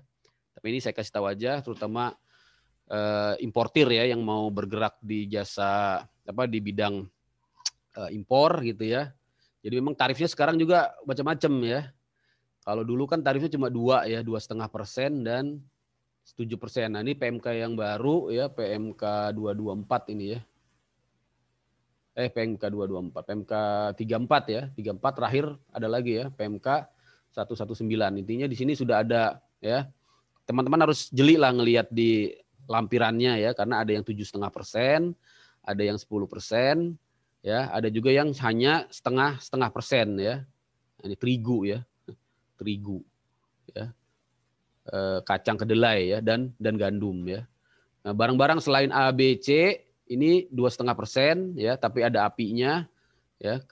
Tapi ini saya kasih tahu aja terutama eh, importir ya yang mau bergerak di jasa apa di bidang eh, impor gitu ya. Jadi memang tarifnya sekarang juga macam-macam ya. Kalau dulu kan tarifnya cuma dua ya, dua setengah persen dan tujuh persen. Nah ini PMK yang baru ya, PMK 224 ini ya eh PMK 224, PMK 34 ya, 34 terakhir ada lagi ya, PMK 119. Intinya di sini sudah ada ya. Teman-teman harus jeli lah ngelihat di lampirannya ya, karena ada yang tujuh setengah persen, ada yang 10 persen, ya, ada juga yang hanya setengah setengah persen ya. Ini terigu ya, terigu ya, eh, kacang kedelai ya dan dan gandum ya. Nah, barang-barang selain abc ini dua setengah persen ya, tapi ada apinya ya.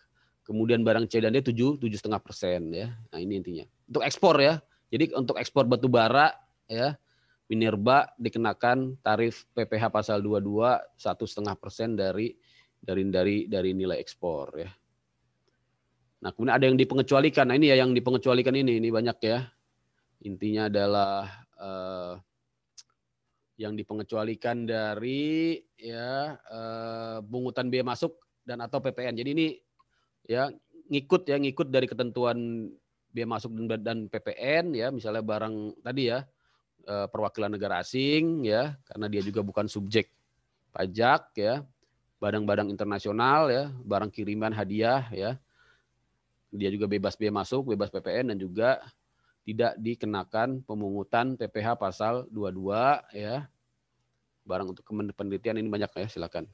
Kemudian barang C dan D tujuh tujuh setengah persen ya. Nah ini intinya untuk ekspor ya. Jadi untuk ekspor batu bara ya Minerba dikenakan tarif PPh pasal 22 satu setengah persen dari dari dari dari nilai ekspor ya. Nah kemudian ada yang dipengecualikan. Nah ini ya yang dipengecualikan ini ini banyak ya. Intinya adalah eh, yang dipengecualikan dari ya eh, pungutan biaya masuk dan atau PPN. Jadi ini ya ngikut ya ngikut dari ketentuan biaya masuk dan, PPN ya misalnya barang tadi ya eh, perwakilan negara asing ya karena dia juga bukan subjek pajak ya barang-barang internasional ya barang kiriman hadiah ya dia juga bebas biaya masuk bebas PPN dan juga tidak dikenakan pemungutan PPh pasal 22 ya. Barang untuk penelitian ini banyak ya, silakan.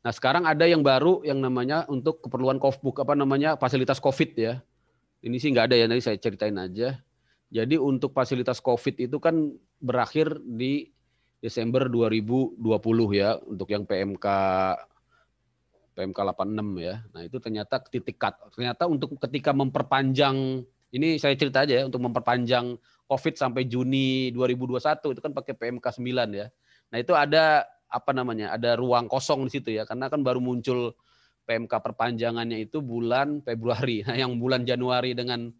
Nah, sekarang ada yang baru yang namanya untuk keperluan Covid apa namanya? fasilitas Covid ya. Ini sih nggak ada ya, nanti saya ceritain aja. Jadi untuk fasilitas Covid itu kan berakhir di Desember 2020 ya untuk yang PMK PMK 86 ya. Nah, itu ternyata titik cut. Ternyata untuk ketika memperpanjang ini saya cerita aja ya untuk memperpanjang COVID sampai Juni 2021 itu kan pakai PMK 9 ya. Nah, itu ada apa namanya? Ada ruang kosong di situ ya karena kan baru muncul PMK perpanjangannya itu bulan Februari. Nah, yang bulan Januari dengan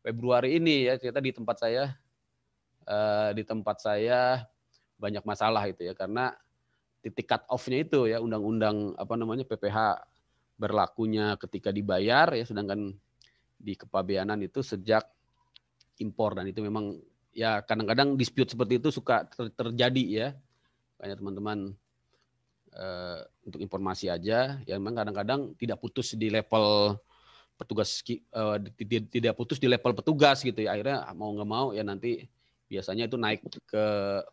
Februari ini ya kita di tempat saya eh, di tempat saya banyak masalah itu ya karena titik cut off-nya itu ya undang-undang apa namanya PPH berlakunya ketika dibayar ya sedangkan di kepabeanan itu sejak impor dan itu memang ya kadang-kadang dispute seperti itu suka ter terjadi ya banyak teman-teman uh, untuk informasi aja ya memang kadang-kadang tidak putus di level petugas uh, tidak putus di level petugas gitu ya akhirnya ah, mau nggak mau ya nanti biasanya itu naik ke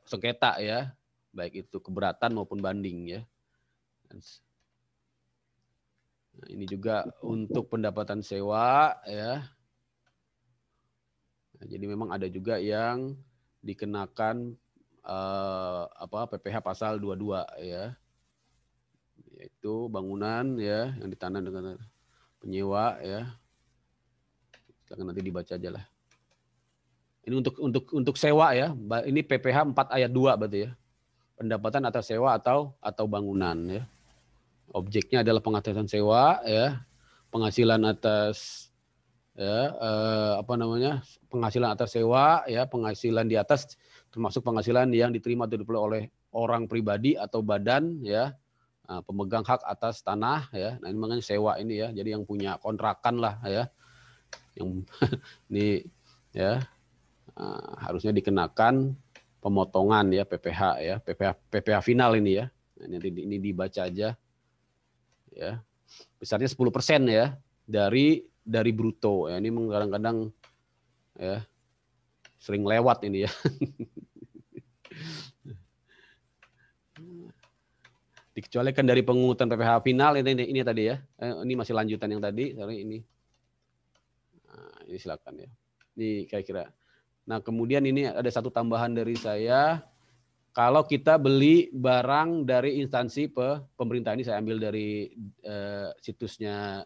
sengketa ya baik itu keberatan maupun banding ya Nah, ini juga untuk pendapatan sewa ya. Nah, jadi memang ada juga yang dikenakan eh, apa PPh pasal 22 ya. Yaitu bangunan ya yang ditanam dengan penyewa ya. Silakan nanti dibaca aja lah. Ini untuk untuk untuk sewa ya. Ini PPh 4 ayat 2 berarti ya. Pendapatan atas sewa atau atau bangunan ya. Objeknya adalah penghasilan sewa, ya, penghasilan atas ya eh, apa namanya penghasilan atas sewa, ya penghasilan di atas termasuk penghasilan yang diterima atau diperoleh oleh orang pribadi atau badan, ya nah, pemegang hak atas tanah, ya. Nah ini mengenai sewa ini ya, jadi yang punya kontrakan lah, ya, yang ini ya eh, harusnya dikenakan pemotongan ya PPH ya PPH PPH final ini ya nanti ini dibaca aja ya besarnya 10 persen ya dari dari bruto ya ini kadang-kadang ya sering lewat ini ya dikecualikan dari pengungutan PPH final ini, ini, ini tadi ya eh, ini masih lanjutan yang tadi sorry ini nah, ini silakan ya ini kira-kira nah kemudian ini ada satu tambahan dari saya kalau kita beli barang dari instansi pe, pemerintah ini saya ambil dari eh, situsnya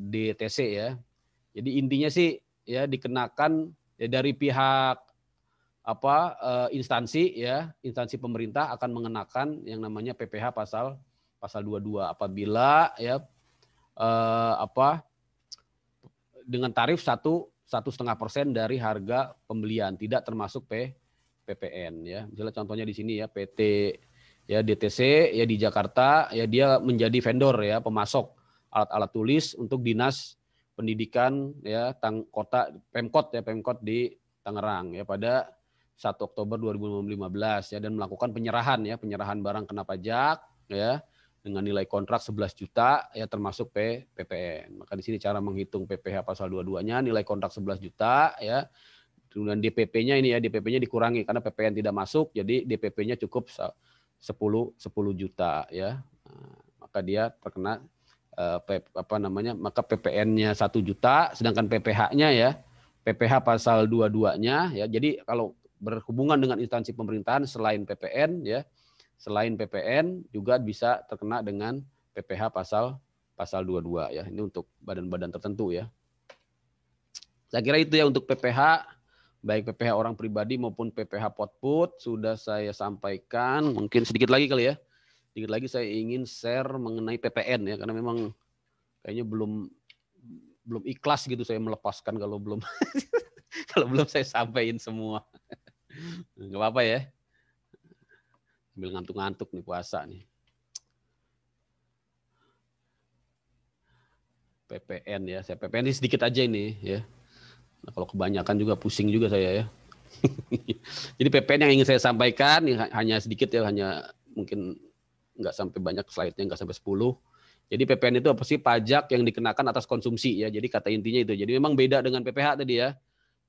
DTC ya. Jadi intinya sih ya dikenakan ya, dari pihak apa eh, instansi ya, instansi pemerintah akan mengenakan yang namanya PPh pasal pasal 22 apabila ya eh, apa dengan tarif satu satu setengah persen dari harga pembelian tidak termasuk P PPN ya. Misalnya contohnya di sini ya PT ya DTC ya di Jakarta ya dia menjadi vendor ya pemasok alat-alat tulis untuk dinas pendidikan ya tang kota Pemkot ya Pemkot di Tangerang ya pada 1 Oktober 2015 ya dan melakukan penyerahan ya penyerahan barang kena pajak ya dengan nilai kontrak 11 juta ya termasuk P, PPN. Maka di sini cara menghitung PPh pasal 22-nya nilai kontrak 11 juta ya kemudian gitu. DPP-nya ini ya DPP-nya dikurangi karena PPN tidak masuk jadi DPP-nya cukup 10 10 juta ya nah, maka dia terkena eh, apa namanya maka PPN-nya satu juta sedangkan PPH-nya ya PPH pasal 22-nya ya jadi kalau berhubungan dengan instansi pemerintahan selain PPN ya selain PPN juga bisa terkena dengan PPH pasal pasal 22 ya ini untuk badan-badan tertentu ya saya kira itu ya untuk PPH baik PPH orang pribadi maupun PPH Potput sudah saya sampaikan. Mungkin sedikit lagi kali ya. Sedikit lagi saya ingin share mengenai PPN ya karena memang kayaknya belum belum ikhlas gitu saya melepaskan kalau belum kalau belum saya sampaikan semua. nggak apa-apa ya. Sambil ngantuk-ngantuk nih puasa nih. PPN ya. Saya PPN ini sedikit aja ini ya Nah, kalau kebanyakan juga pusing juga saya ya. Jadi PPN yang ingin saya sampaikan hanya sedikit ya, hanya mungkin nggak sampai banyak slide-nya, nggak sampai 10. Jadi PPN itu apa sih? Pajak yang dikenakan atas konsumsi ya. Jadi kata intinya itu. Jadi memang beda dengan PPH tadi ya.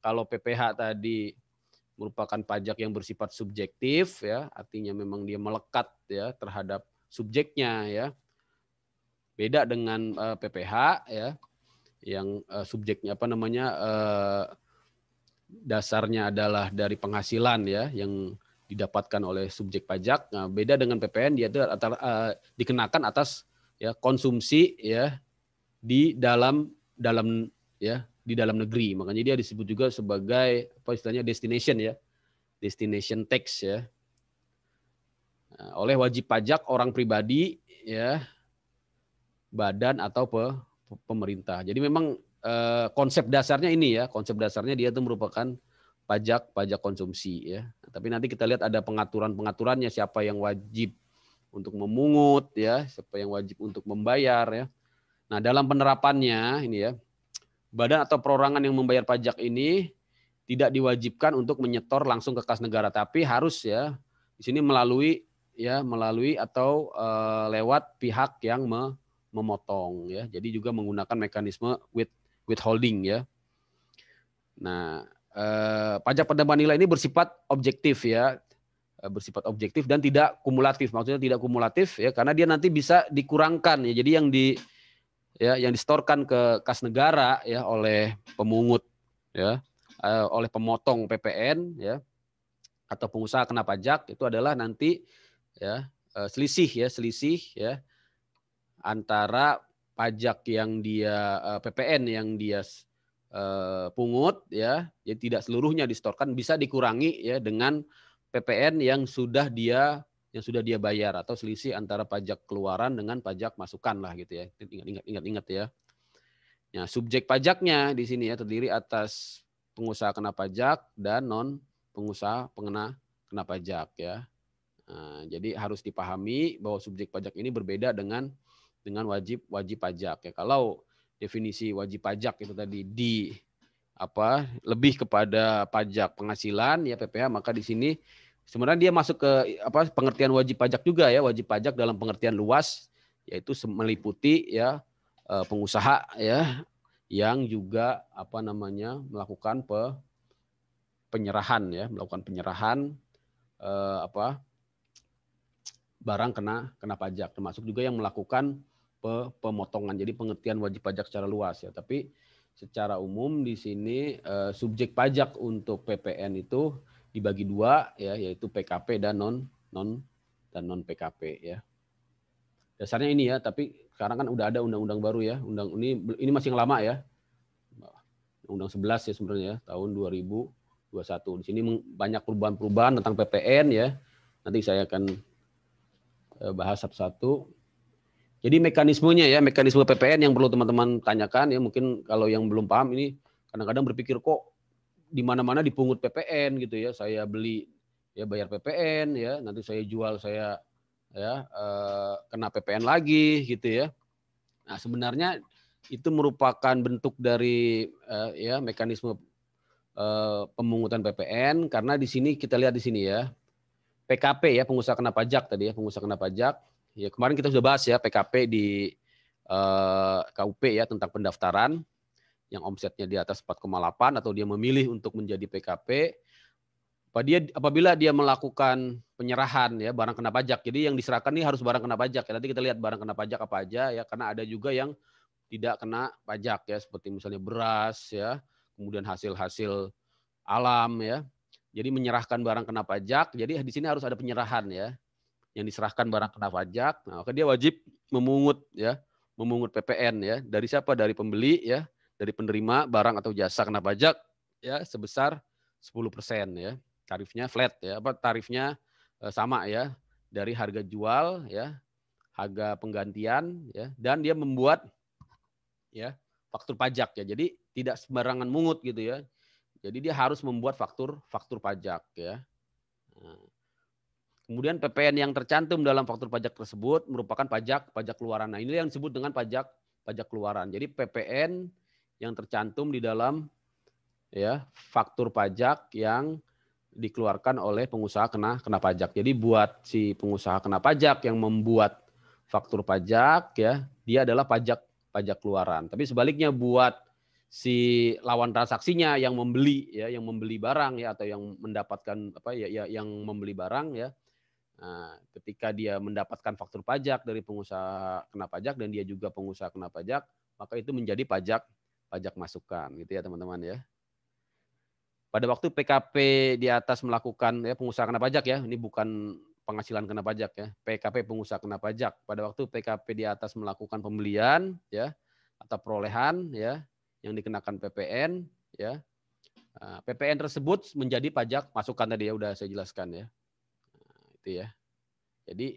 Kalau PPH tadi merupakan pajak yang bersifat subjektif ya, artinya memang dia melekat ya terhadap subjeknya ya. Beda dengan PPH eh, ya yang uh, subjeknya apa namanya uh, dasarnya adalah dari penghasilan ya yang didapatkan oleh subjek pajak. Nah, beda dengan PPN dia itu atar, uh, eh, dikenakan atas ya konsumsi ya di dalam dalam ya di dalam negeri. Makanya dia disebut juga sebagai apa istilahnya destination ya. Destination tax ya. Nah, oleh wajib pajak orang pribadi ya badan atau pe, pemerintah. Jadi memang eh, konsep dasarnya ini ya, konsep dasarnya dia itu merupakan pajak pajak konsumsi ya. Tapi nanti kita lihat ada pengaturan-pengaturannya siapa yang wajib untuk memungut ya, siapa yang wajib untuk membayar ya. Nah, dalam penerapannya ini ya, badan atau perorangan yang membayar pajak ini tidak diwajibkan untuk menyetor langsung ke kas negara, tapi harus ya di sini melalui ya melalui atau uh, lewat pihak yang me, memotong ya. Jadi juga menggunakan mekanisme with withholding ya. Nah, eh, pajak penambahan nilai ini bersifat objektif ya eh, bersifat objektif dan tidak kumulatif maksudnya tidak kumulatif ya karena dia nanti bisa dikurangkan ya jadi yang di ya yang distorkan ke kas negara ya oleh pemungut ya eh, oleh pemotong PPN ya atau pengusaha kena pajak itu adalah nanti ya eh, selisih ya selisih ya antara pajak yang dia uh, eh, PPN yang dia uh, pungut ya, ya tidak seluruhnya distorkan bisa dikurangi ya dengan PPN yang sudah dia yang sudah dia bayar atau selisih antara pajak keluaran dengan pajak masukan lah gitu ya. Ingat ingat ingat ingat ya. Nah, subjek pajaknya di sini ya terdiri atas pengusaha kena pajak dan non pengusaha pengena kena pajak ya. Nah, jadi harus dipahami bahwa subjek pajak ini berbeda dengan dengan wajib wajib pajak ya. Kalau definisi wajib pajak itu tadi di apa lebih kepada pajak penghasilan ya PPh ya, maka di sini sebenarnya dia masuk ke apa pengertian wajib pajak juga ya wajib pajak dalam pengertian luas yaitu meliputi ya eh, pengusaha ya yang juga apa namanya melakukan pe, penyerahan ya melakukan penyerahan eh, apa barang kena kena pajak termasuk juga yang melakukan pe, pemotongan jadi pengertian wajib pajak secara luas ya tapi secara umum di sini eh, subjek pajak untuk PPN itu dibagi dua ya yaitu PKP dan non non dan non PKP ya dasarnya ini ya tapi sekarang kan udah ada undang-undang baru ya undang ini ini masih yang lama ya undang 11 ya sebenarnya ya, tahun 2021 di sini banyak perubahan-perubahan tentang PPN ya nanti saya akan Eh, bahas satu-satu. Jadi mekanismenya ya, mekanisme PPN yang perlu teman-teman tanyakan ya, mungkin kalau yang belum paham ini kadang-kadang berpikir kok di mana-mana dipungut PPN gitu ya. Saya beli ya bayar PPN ya, nanti saya jual saya ya eh, kena PPN lagi gitu ya. Nah, sebenarnya itu merupakan bentuk dari eh, ya mekanisme eh, pemungutan PPN karena di sini kita lihat di sini ya PKP ya pengusaha kena pajak tadi ya pengusaha kena pajak. Ya kemarin kita sudah bahas ya PKP di eh, KUP ya tentang pendaftaran yang omsetnya di atas 4,8 atau dia memilih untuk menjadi PKP. Dia, apabila dia melakukan penyerahan ya barang kena pajak. Jadi yang diserahkan ini harus barang kena pajak. Ya, nanti kita lihat barang kena pajak apa aja ya karena ada juga yang tidak kena pajak ya seperti misalnya beras ya, kemudian hasil-hasil alam ya, jadi menyerahkan barang kena pajak. Jadi di sini harus ada penyerahan ya. Yang diserahkan barang kena pajak. Nah, maka dia wajib memungut ya, memungut PPN ya. Dari siapa? Dari pembeli ya, dari penerima barang atau jasa kena pajak ya sebesar 10% ya. Tarifnya flat ya. Apa tarifnya eh, sama ya dari harga jual ya, harga penggantian ya dan dia membuat ya faktur pajak ya. Jadi tidak sembarangan mungut gitu ya. Jadi dia harus membuat faktur faktur pajak ya. Nah. Kemudian PPN yang tercantum dalam faktur pajak tersebut merupakan pajak pajak keluaran. Nah, ini yang disebut dengan pajak pajak keluaran. Jadi PPN yang tercantum di dalam ya faktur pajak yang dikeluarkan oleh pengusaha kena kena pajak. Jadi buat si pengusaha kena pajak yang membuat faktur pajak ya, dia adalah pajak pajak keluaran. Tapi sebaliknya buat si lawan transaksinya yang membeli ya yang membeli barang ya atau yang mendapatkan apa ya, ya yang membeli barang ya nah, ketika dia mendapatkan faktur pajak dari pengusaha kena pajak dan dia juga pengusaha kena pajak maka itu menjadi pajak pajak masukan gitu ya teman-teman ya pada waktu PKP di atas melakukan ya pengusaha kena pajak ya ini bukan penghasilan kena pajak ya PKP pengusaha kena pajak pada waktu PKP di atas melakukan pembelian ya atau perolehan ya yang dikenakan PPN ya. Ah, PPN tersebut menjadi pajak masukan tadi ya udah saya jelaskan ya. Nah, itu ya. Jadi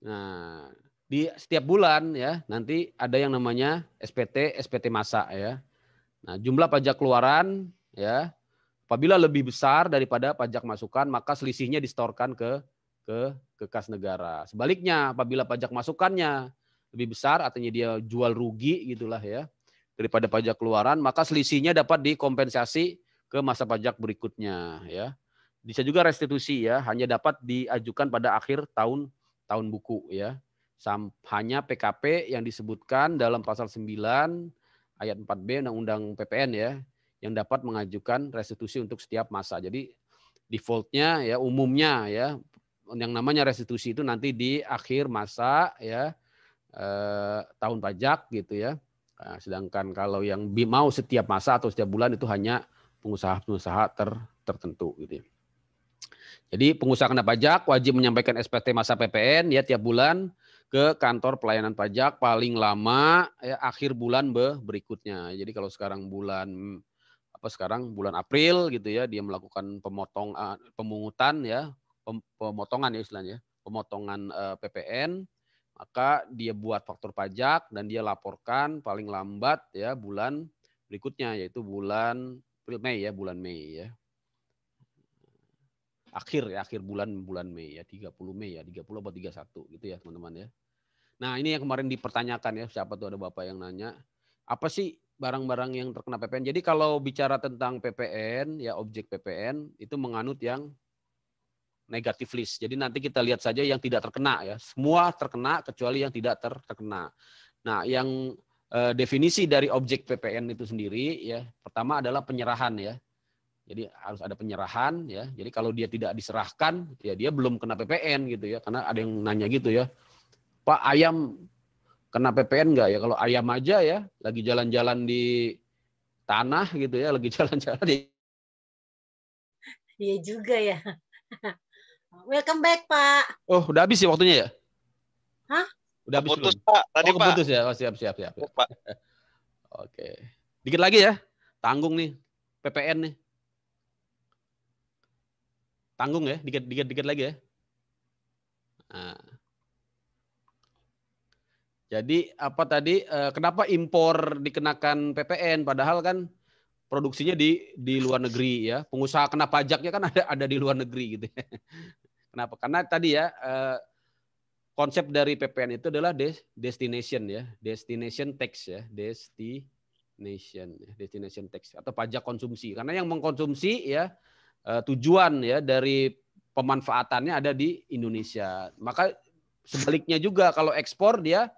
nah di setiap bulan ya nanti ada yang namanya SPT SPT masa ya. Nah, jumlah pajak keluaran ya apabila lebih besar daripada pajak masukan maka selisihnya distorkan ke ke ke kas negara. Sebaliknya apabila pajak masukannya lebih besar artinya dia jual rugi gitulah ya daripada pajak keluaran, maka selisihnya dapat dikompensasi ke masa pajak berikutnya ya. Bisa juga restitusi ya, hanya dapat diajukan pada akhir tahun tahun buku ya. Sam, hanya PKP yang disebutkan dalam pasal 9 ayat 4B Undang-Undang PPN ya yang dapat mengajukan restitusi untuk setiap masa. Jadi defaultnya ya umumnya ya yang namanya restitusi itu nanti di akhir masa ya eh, tahun pajak gitu ya Nah, sedangkan kalau yang mau setiap masa atau setiap bulan itu hanya pengusaha-pengusaha ter, tertentu gitu. Ya. Jadi pengusaha kena pajak wajib menyampaikan SPT masa PPN ya tiap bulan ke kantor pelayanan pajak paling lama ya, akhir bulan berikutnya. Jadi kalau sekarang bulan apa sekarang bulan April gitu ya dia melakukan pemotong eh, pemungutan ya pemotongan ya istilahnya pemotongan eh, PPN maka dia buat faktor pajak dan dia laporkan paling lambat ya bulan berikutnya yaitu bulan Mei ya, bulan Mei ya. Akhir ya, akhir bulan bulan Mei ya, 30 Mei ya, 30 atau 31 gitu ya teman-teman ya. Nah, ini yang kemarin dipertanyakan ya, siapa tuh ada Bapak yang nanya, apa sih barang-barang yang terkena PPN? Jadi kalau bicara tentang PPN ya objek PPN itu menganut yang negatif list. Jadi nanti kita lihat saja yang tidak terkena ya. Semua terkena kecuali yang tidak terkena. Nah, yang eh, definisi dari objek PPN itu sendiri ya, pertama adalah penyerahan ya. Jadi harus ada penyerahan ya. Jadi kalau dia tidak diserahkan, ya dia belum kena PPN gitu ya. Karena ada yang nanya gitu ya. Pak ayam kena PPN enggak ya? Kalau ayam aja ya, lagi jalan-jalan di tanah gitu ya, lagi jalan-jalan di Iya juga ya. Welcome back, Pak. Oh, udah habis ya waktunya ya? Hah? Udah habis putus, Pak. Tadi, oh, Pak. ya. Oh, siap, siap, siap. Pak. Oke. Dikit lagi ya. Tanggung nih PPN nih. Tanggung ya, dikit dikit dikit lagi ya. Nah. Jadi apa tadi eh, kenapa impor dikenakan PPN padahal kan produksinya di di luar negeri ya. Pengusaha kena pajaknya kan ada ada di luar negeri gitu. Ya. Kenapa? Karena tadi ya eh, konsep dari PPN itu adalah destination ya, destination tax ya, destination ya. destination tax atau pajak konsumsi. Karena yang mengkonsumsi ya eh, tujuan ya dari pemanfaatannya ada di Indonesia. Maka sebaliknya juga kalau ekspor dia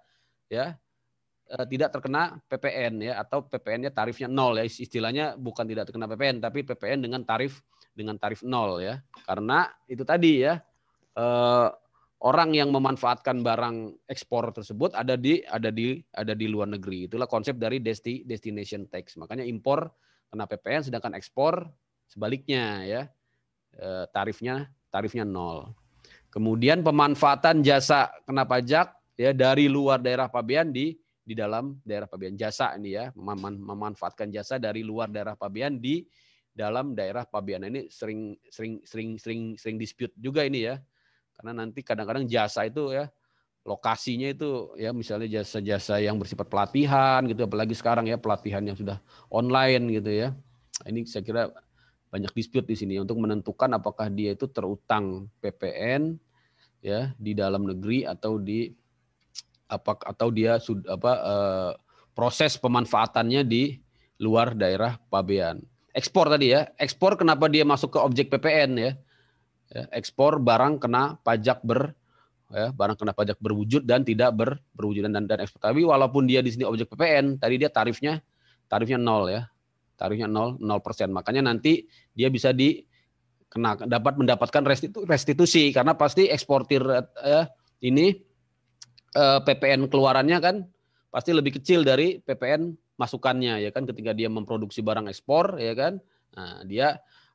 ya Eh, tidak terkena PPN ya atau PPN-nya tarifnya nol ya istilahnya bukan tidak terkena PPN tapi PPN dengan tarif dengan tarif nol ya karena itu tadi ya uh, orang yang memanfaatkan barang ekspor tersebut ada di ada di ada di luar negeri itulah konsep dari desti, destination tax makanya impor kena PPN sedangkan ekspor sebaliknya ya uh, tarifnya tarifnya nol kemudian pemanfaatan jasa kena pajak ya dari luar daerah pabean di di dalam daerah pabean jasa ini ya mem memanfaatkan jasa dari luar daerah pabean di dalam daerah pabean nah, ini sering sering sering sering sering dispute juga ini ya karena nanti kadang-kadang jasa itu ya lokasinya itu ya misalnya jasa-jasa yang bersifat pelatihan gitu apalagi sekarang ya pelatihan yang sudah online gitu ya nah, ini saya kira banyak dispute di sini untuk menentukan apakah dia itu terutang PPN ya di dalam negeri atau di apa atau dia sudah apa uh, proses pemanfaatannya di luar daerah pabean. Ekspor tadi ya, ekspor kenapa dia masuk ke objek PPN ya? ya? ekspor barang kena pajak ber ya, barang kena pajak berwujud dan tidak ber, berwujud dan dan ekspor. Tapi walaupun dia di sini objek PPN, tadi dia tarifnya tarifnya nol ya, tarifnya nol nol persen. Makanya nanti dia bisa di kena dapat mendapatkan restitusi karena pasti eksportir ya, ini eh, PPN keluarannya kan pasti lebih kecil dari PPN masukannya ya kan ketika dia memproduksi barang ekspor ya kan nah, dia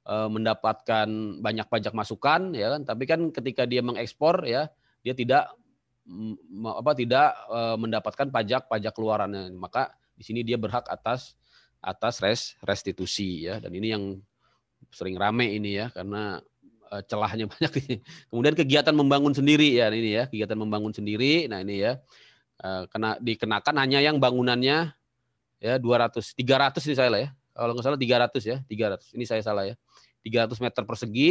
eh, mendapatkan banyak pajak masukan ya kan tapi kan ketika dia mengekspor ya dia tidak mm, apa tidak eh, mendapatkan pajak pajak keluarannya maka di sini dia berhak atas atas rest restitusi ya dan ini yang sering rame ini ya karena Eh, celahnya banyak ini. Kemudian kegiatan membangun sendiri ya ini ya, kegiatan membangun sendiri. Nah, ini ya. Eh, kena dikenakan hanya yang bangunannya ya 200 300 ini saya lah ya. Kalau nggak salah 300 ya, 300. Ini saya salah ya. 300 meter persegi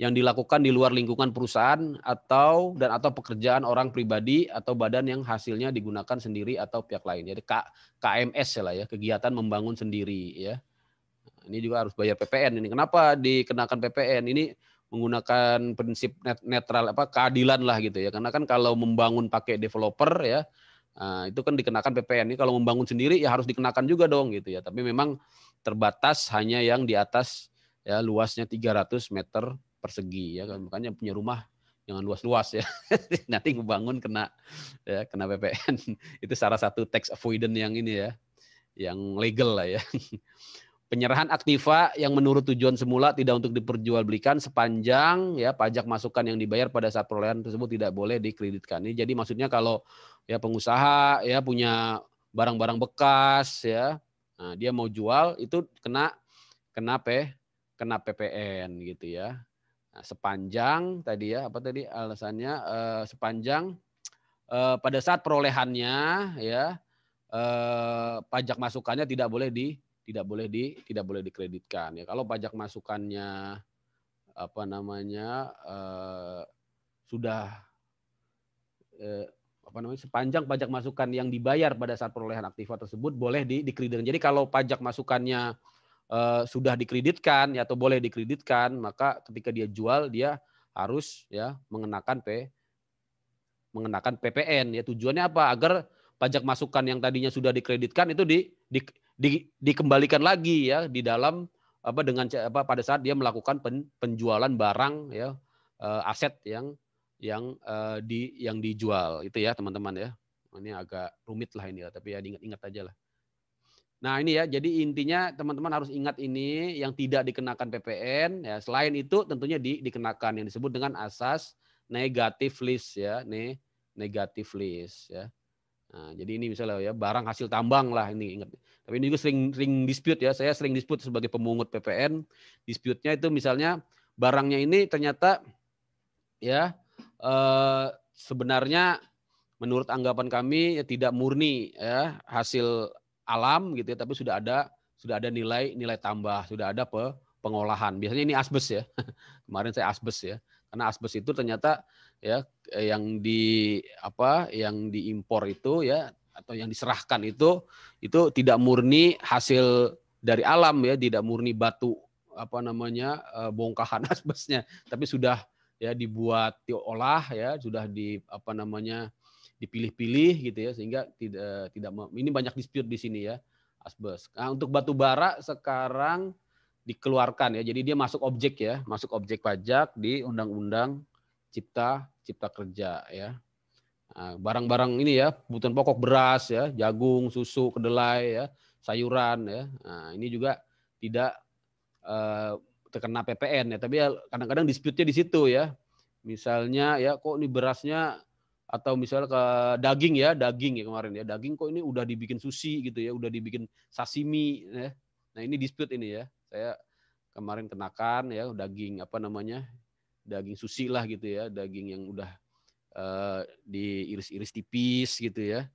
yang dilakukan di luar lingkungan perusahaan atau dan atau pekerjaan orang pribadi atau badan yang hasilnya digunakan sendiri atau pihak lain. Jadi K, KMS ya lah ya, kegiatan membangun sendiri ya ini juga harus bayar PPN ini. Kenapa dikenakan PPN? Ini menggunakan prinsip net, netral apa keadilan lah gitu ya. Karena kan kalau membangun pakai developer ya Nah, itu kan dikenakan PPN. Ini kalau membangun sendiri ya harus dikenakan juga dong gitu ya. Tapi memang terbatas hanya yang di atas ya luasnya 300 meter persegi ya. Makanya punya rumah jangan luas-luas ya. Nanti ngebangun kena ya kena PPN. itu salah satu tax avoidance yang ini ya. Yang legal lah ya. Penyerahan aktiva yang menurut tujuan semula tidak untuk diperjualbelikan sepanjang ya pajak masukan yang dibayar pada saat perolehan tersebut tidak boleh dikreditkan. Ini jadi maksudnya kalau ya pengusaha ya punya barang-barang bekas ya, nah, dia mau jual itu kena kena P, kena PPN gitu ya. Nah, sepanjang tadi ya apa tadi alasannya eh, sepanjang eh, pada saat perolehannya ya eh, pajak masukannya tidak boleh di tidak boleh di tidak boleh dikreditkan ya kalau pajak masukannya apa namanya eh, sudah eh, apa namanya sepanjang pajak masukan yang dibayar pada saat perolehan aktiva tersebut boleh di, dikreditkan jadi kalau pajak masukannya eh, sudah dikreditkan ya atau boleh dikreditkan maka ketika dia jual dia harus ya mengenakan p mengenakan PPN ya tujuannya apa agar pajak masukan yang tadinya sudah dikreditkan itu di, di di, dikembalikan lagi ya di dalam apa dengan apa pada saat dia melakukan pen, penjualan barang ya uh, aset yang yang uh, di yang dijual itu ya teman-teman ya ini agak rumit lah ini ya, tapi ya ingat ingat aja lah nah ini ya jadi intinya teman-teman harus ingat ini yang tidak dikenakan PPN ya selain itu tentunya di, dikenakan yang disebut dengan asas negatif list ya nih negatif list ya Nah, jadi ini misalnya ya barang hasil tambang lah ini ingat. Tapi ini juga sering sering dispute ya. Saya sering dispute sebagai pemungut PPN. Dispute-nya itu misalnya barangnya ini ternyata ya eh, sebenarnya menurut anggapan kami ya tidak murni ya hasil alam gitu ya, tapi sudah ada sudah ada nilai nilai tambah, sudah ada pe, pengolahan. Biasanya ini asbes ya. Kemarin saya asbes ya. Karena asbes itu ternyata ya eh, yang di apa yang diimpor itu ya atau yang diserahkan itu itu tidak murni hasil dari alam ya tidak murni batu apa namanya eh, bongkahan asbesnya tapi sudah ya dibuat diolah ya sudah di apa namanya dipilih-pilih gitu ya sehingga tidak eh, tidak ini banyak dispute di sini ya asbes. Nah, untuk batu bara sekarang dikeluarkan ya. Jadi dia masuk objek ya, masuk objek pajak di Undang-Undang Cipta cipta kerja ya. Ah, barang-barang ini ya, kebutuhan pokok beras ya, jagung, susu, kedelai ya, sayuran ya. Nah, ini juga tidak eh, terkena PPN ya, tapi ya kadang-kadang dispute-nya di situ ya. Misalnya ya kok ini berasnya atau misalnya ke daging ya, daging ya kemarin ya, daging kok ini udah dibikin sushi gitu ya, udah dibikin sashimi ya. Nah, ini dispute ini ya. Saya kemarin kenakan ya daging apa namanya daging susi lah gitu ya, daging yang udah uh, diiris-iris tipis gitu ya.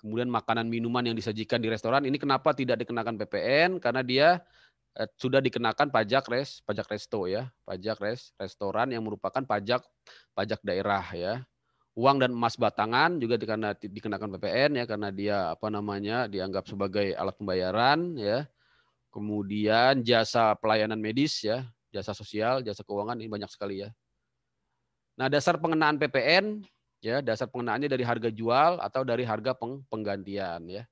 Kemudian makanan minuman yang disajikan di restoran ini kenapa tidak dikenakan PPN? Karena dia uh, sudah dikenakan pajak res, pajak resto ya, pajak res restoran yang merupakan pajak pajak daerah ya. Uang dan emas batangan juga dikena, dikenakan PPN ya karena dia apa namanya dianggap sebagai alat pembayaran ya. Kemudian jasa pelayanan medis ya, jasa sosial, jasa keuangan ini banyak sekali ya. Nah, dasar pengenaan PPN ya, dasar pengenaannya dari harga jual atau dari harga peng penggantian ya.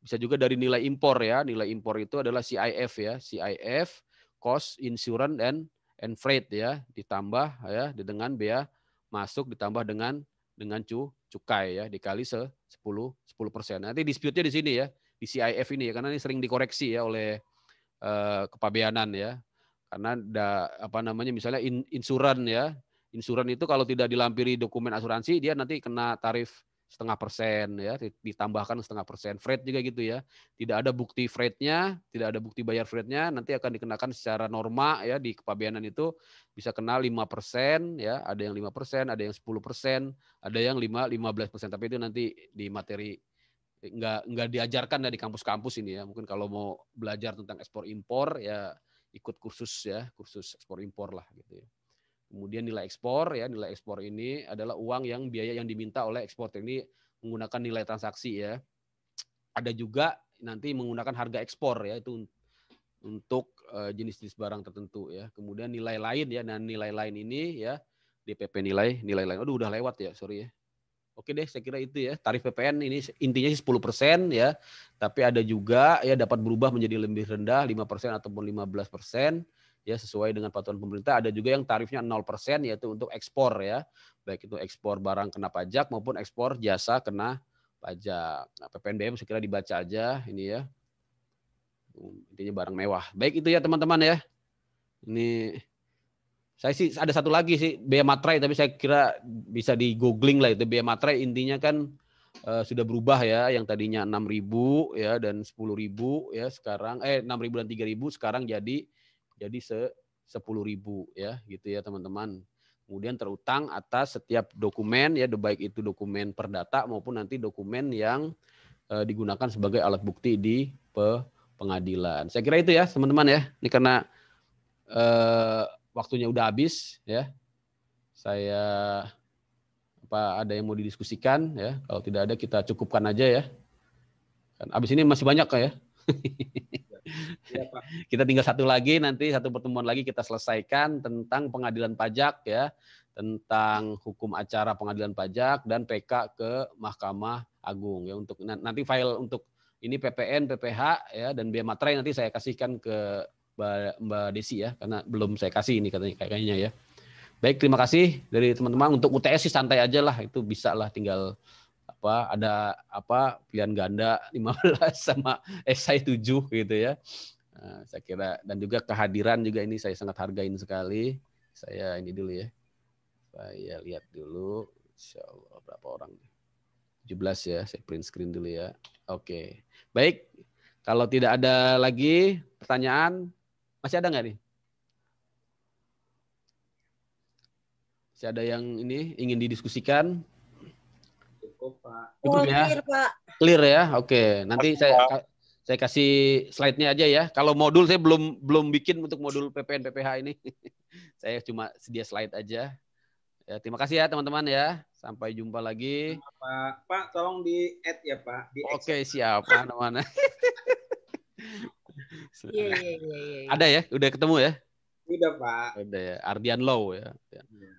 Bisa juga dari nilai impor ya. Nilai impor itu adalah CIF ya, CIF cost insurance and and freight ya, ditambah ya dengan bea masuk ditambah dengan dengan cu cukai ya dikali se 10 10%. Nanti dispute-nya di sini ya, di CIF ini ya karena ini sering dikoreksi ya oleh eh, kepabeanan ya karena da, apa namanya misalnya in, insuran ya. Insuran itu kalau tidak dilampiri dokumen asuransi dia nanti kena tarif setengah persen ya ditambahkan setengah persen freight juga gitu ya tidak ada bukti freightnya tidak ada bukti bayar freightnya nanti akan dikenakan secara norma ya di kepabeanan itu bisa kena lima persen ya ada yang lima persen ada yang sepuluh persen ada yang lima lima belas persen tapi itu nanti di materi nggak nggak diajarkan ya dari kampus-kampus ini ya mungkin kalau mau belajar tentang ekspor impor ya ikut kursus ya, kursus ekspor impor lah gitu ya. Kemudian nilai ekspor ya, nilai ekspor ini adalah uang yang biaya yang diminta oleh ekspor ini menggunakan nilai transaksi ya. Ada juga nanti menggunakan harga ekspor ya itu untuk eh, jenis-jenis barang tertentu ya. Kemudian nilai lain ya dan nilai lain ini ya DPP nilai nilai lain. Aduh udah lewat ya, sorry ya. Oke deh, saya kira itu ya. Tarif PPN ini intinya sih 10% ya. Tapi ada juga ya dapat berubah menjadi lebih rendah 5% ataupun 15% ya sesuai dengan peraturan pemerintah. Ada juga yang tarifnya 0% yaitu untuk ekspor ya. Baik itu ekspor barang kena pajak maupun ekspor jasa kena pajak. Nah, PPNBM saya kira dibaca aja ini ya. Hmm, intinya barang mewah. Baik itu ya teman-teman ya. Ini saya sih ada satu lagi sih biaya materai tapi saya kira bisa di googling lah itu biaya materai intinya kan uh, sudah berubah ya yang tadinya enam ribu ya dan sepuluh ribu ya sekarang eh enam ribu dan tiga ribu sekarang jadi jadi se ribu ya gitu ya teman-teman. Kemudian terutang atas setiap dokumen ya baik itu dokumen perdata maupun nanti dokumen yang uh, digunakan sebagai alat bukti di pe pengadilan. Saya kira itu ya teman-teman ya. Ini karena uh, waktunya udah habis ya. Saya apa ada yang mau didiskusikan ya. Kalau tidak ada kita cukupkan aja ya. Kan habis ini masih banyak ya. Iya, kita tinggal satu lagi nanti satu pertemuan lagi kita selesaikan tentang pengadilan pajak ya, tentang hukum acara pengadilan pajak dan PK ke Mahkamah Agung ya untuk nanti file untuk ini PPN, PPH ya dan biaya materai nanti saya kasihkan ke Mbak, Mbak Desi ya, karena belum saya kasih ini katanya kayaknya ya. Baik, terima kasih dari teman-teman untuk UTS sih santai aja lah, itu bisa lah tinggal apa ada apa pilihan ganda 15 sama esai 7 gitu ya. Nah, saya kira dan juga kehadiran juga ini saya sangat hargain sekali. Saya ini dulu ya. Saya lihat dulu insyaallah berapa orang. 17 ya, saya print screen dulu ya. Oke. Baik, kalau tidak ada lagi pertanyaan, masih ada nggak nih? Masih ada yang ini ingin didiskusikan? Cukup, Pak. Cukup oh, ya? Clear, Pak. Clear ya? Oke. Nanti saya saya kasih slide-nya aja ya. Kalau modul saya belum belum bikin untuk modul PPN PPH ini. saya cuma sedia slide aja. Ya, terima kasih ya teman-teman ya. Sampai jumpa lagi. Pak, Pak tolong di add ya Pak. Di Oke siap. Mana-mana. Iya iya, iya iya iya. Ada ya, udah ketemu ya? Udah pak. Udah ya, Ardian Low ya. ya. Iya.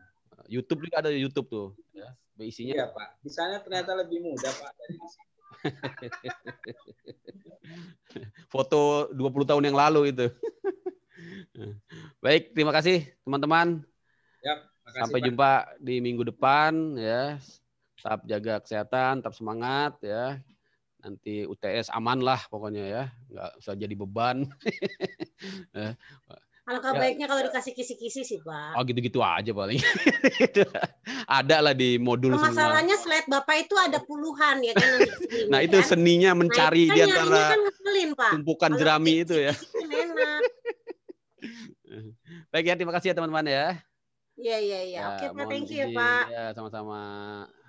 YouTube juga ada YouTube tuh. Ya. Isinya. Iya pak. Di sana ternyata lebih mudah pak dari di sini. Foto 20 tahun yang lalu itu. Baik, terima kasih teman-teman. Ya, Sampai Pak. jumpa di minggu depan ya. Tetap jaga kesehatan, tetap semangat ya nanti UTS aman lah pokoknya ya nggak usah jadi beban eh, Alangkah ya. baiknya kalau dikasih kisi-kisi sih, Pak. Oh, gitu-gitu aja paling. ada lah di modul Masalahnya slide Bapak itu ada puluhan ya kan. Sini, nah, itu ya kan? seninya mencari nah, di kan antara kan tumpukan kalau jerami kisi -kisi itu ya. Kan enak. Baik ya, terima kasih ya teman-teman ya. Iya, iya, iya. Ya, Oke, Pak. Thank you, Pak. Iya, sama-sama.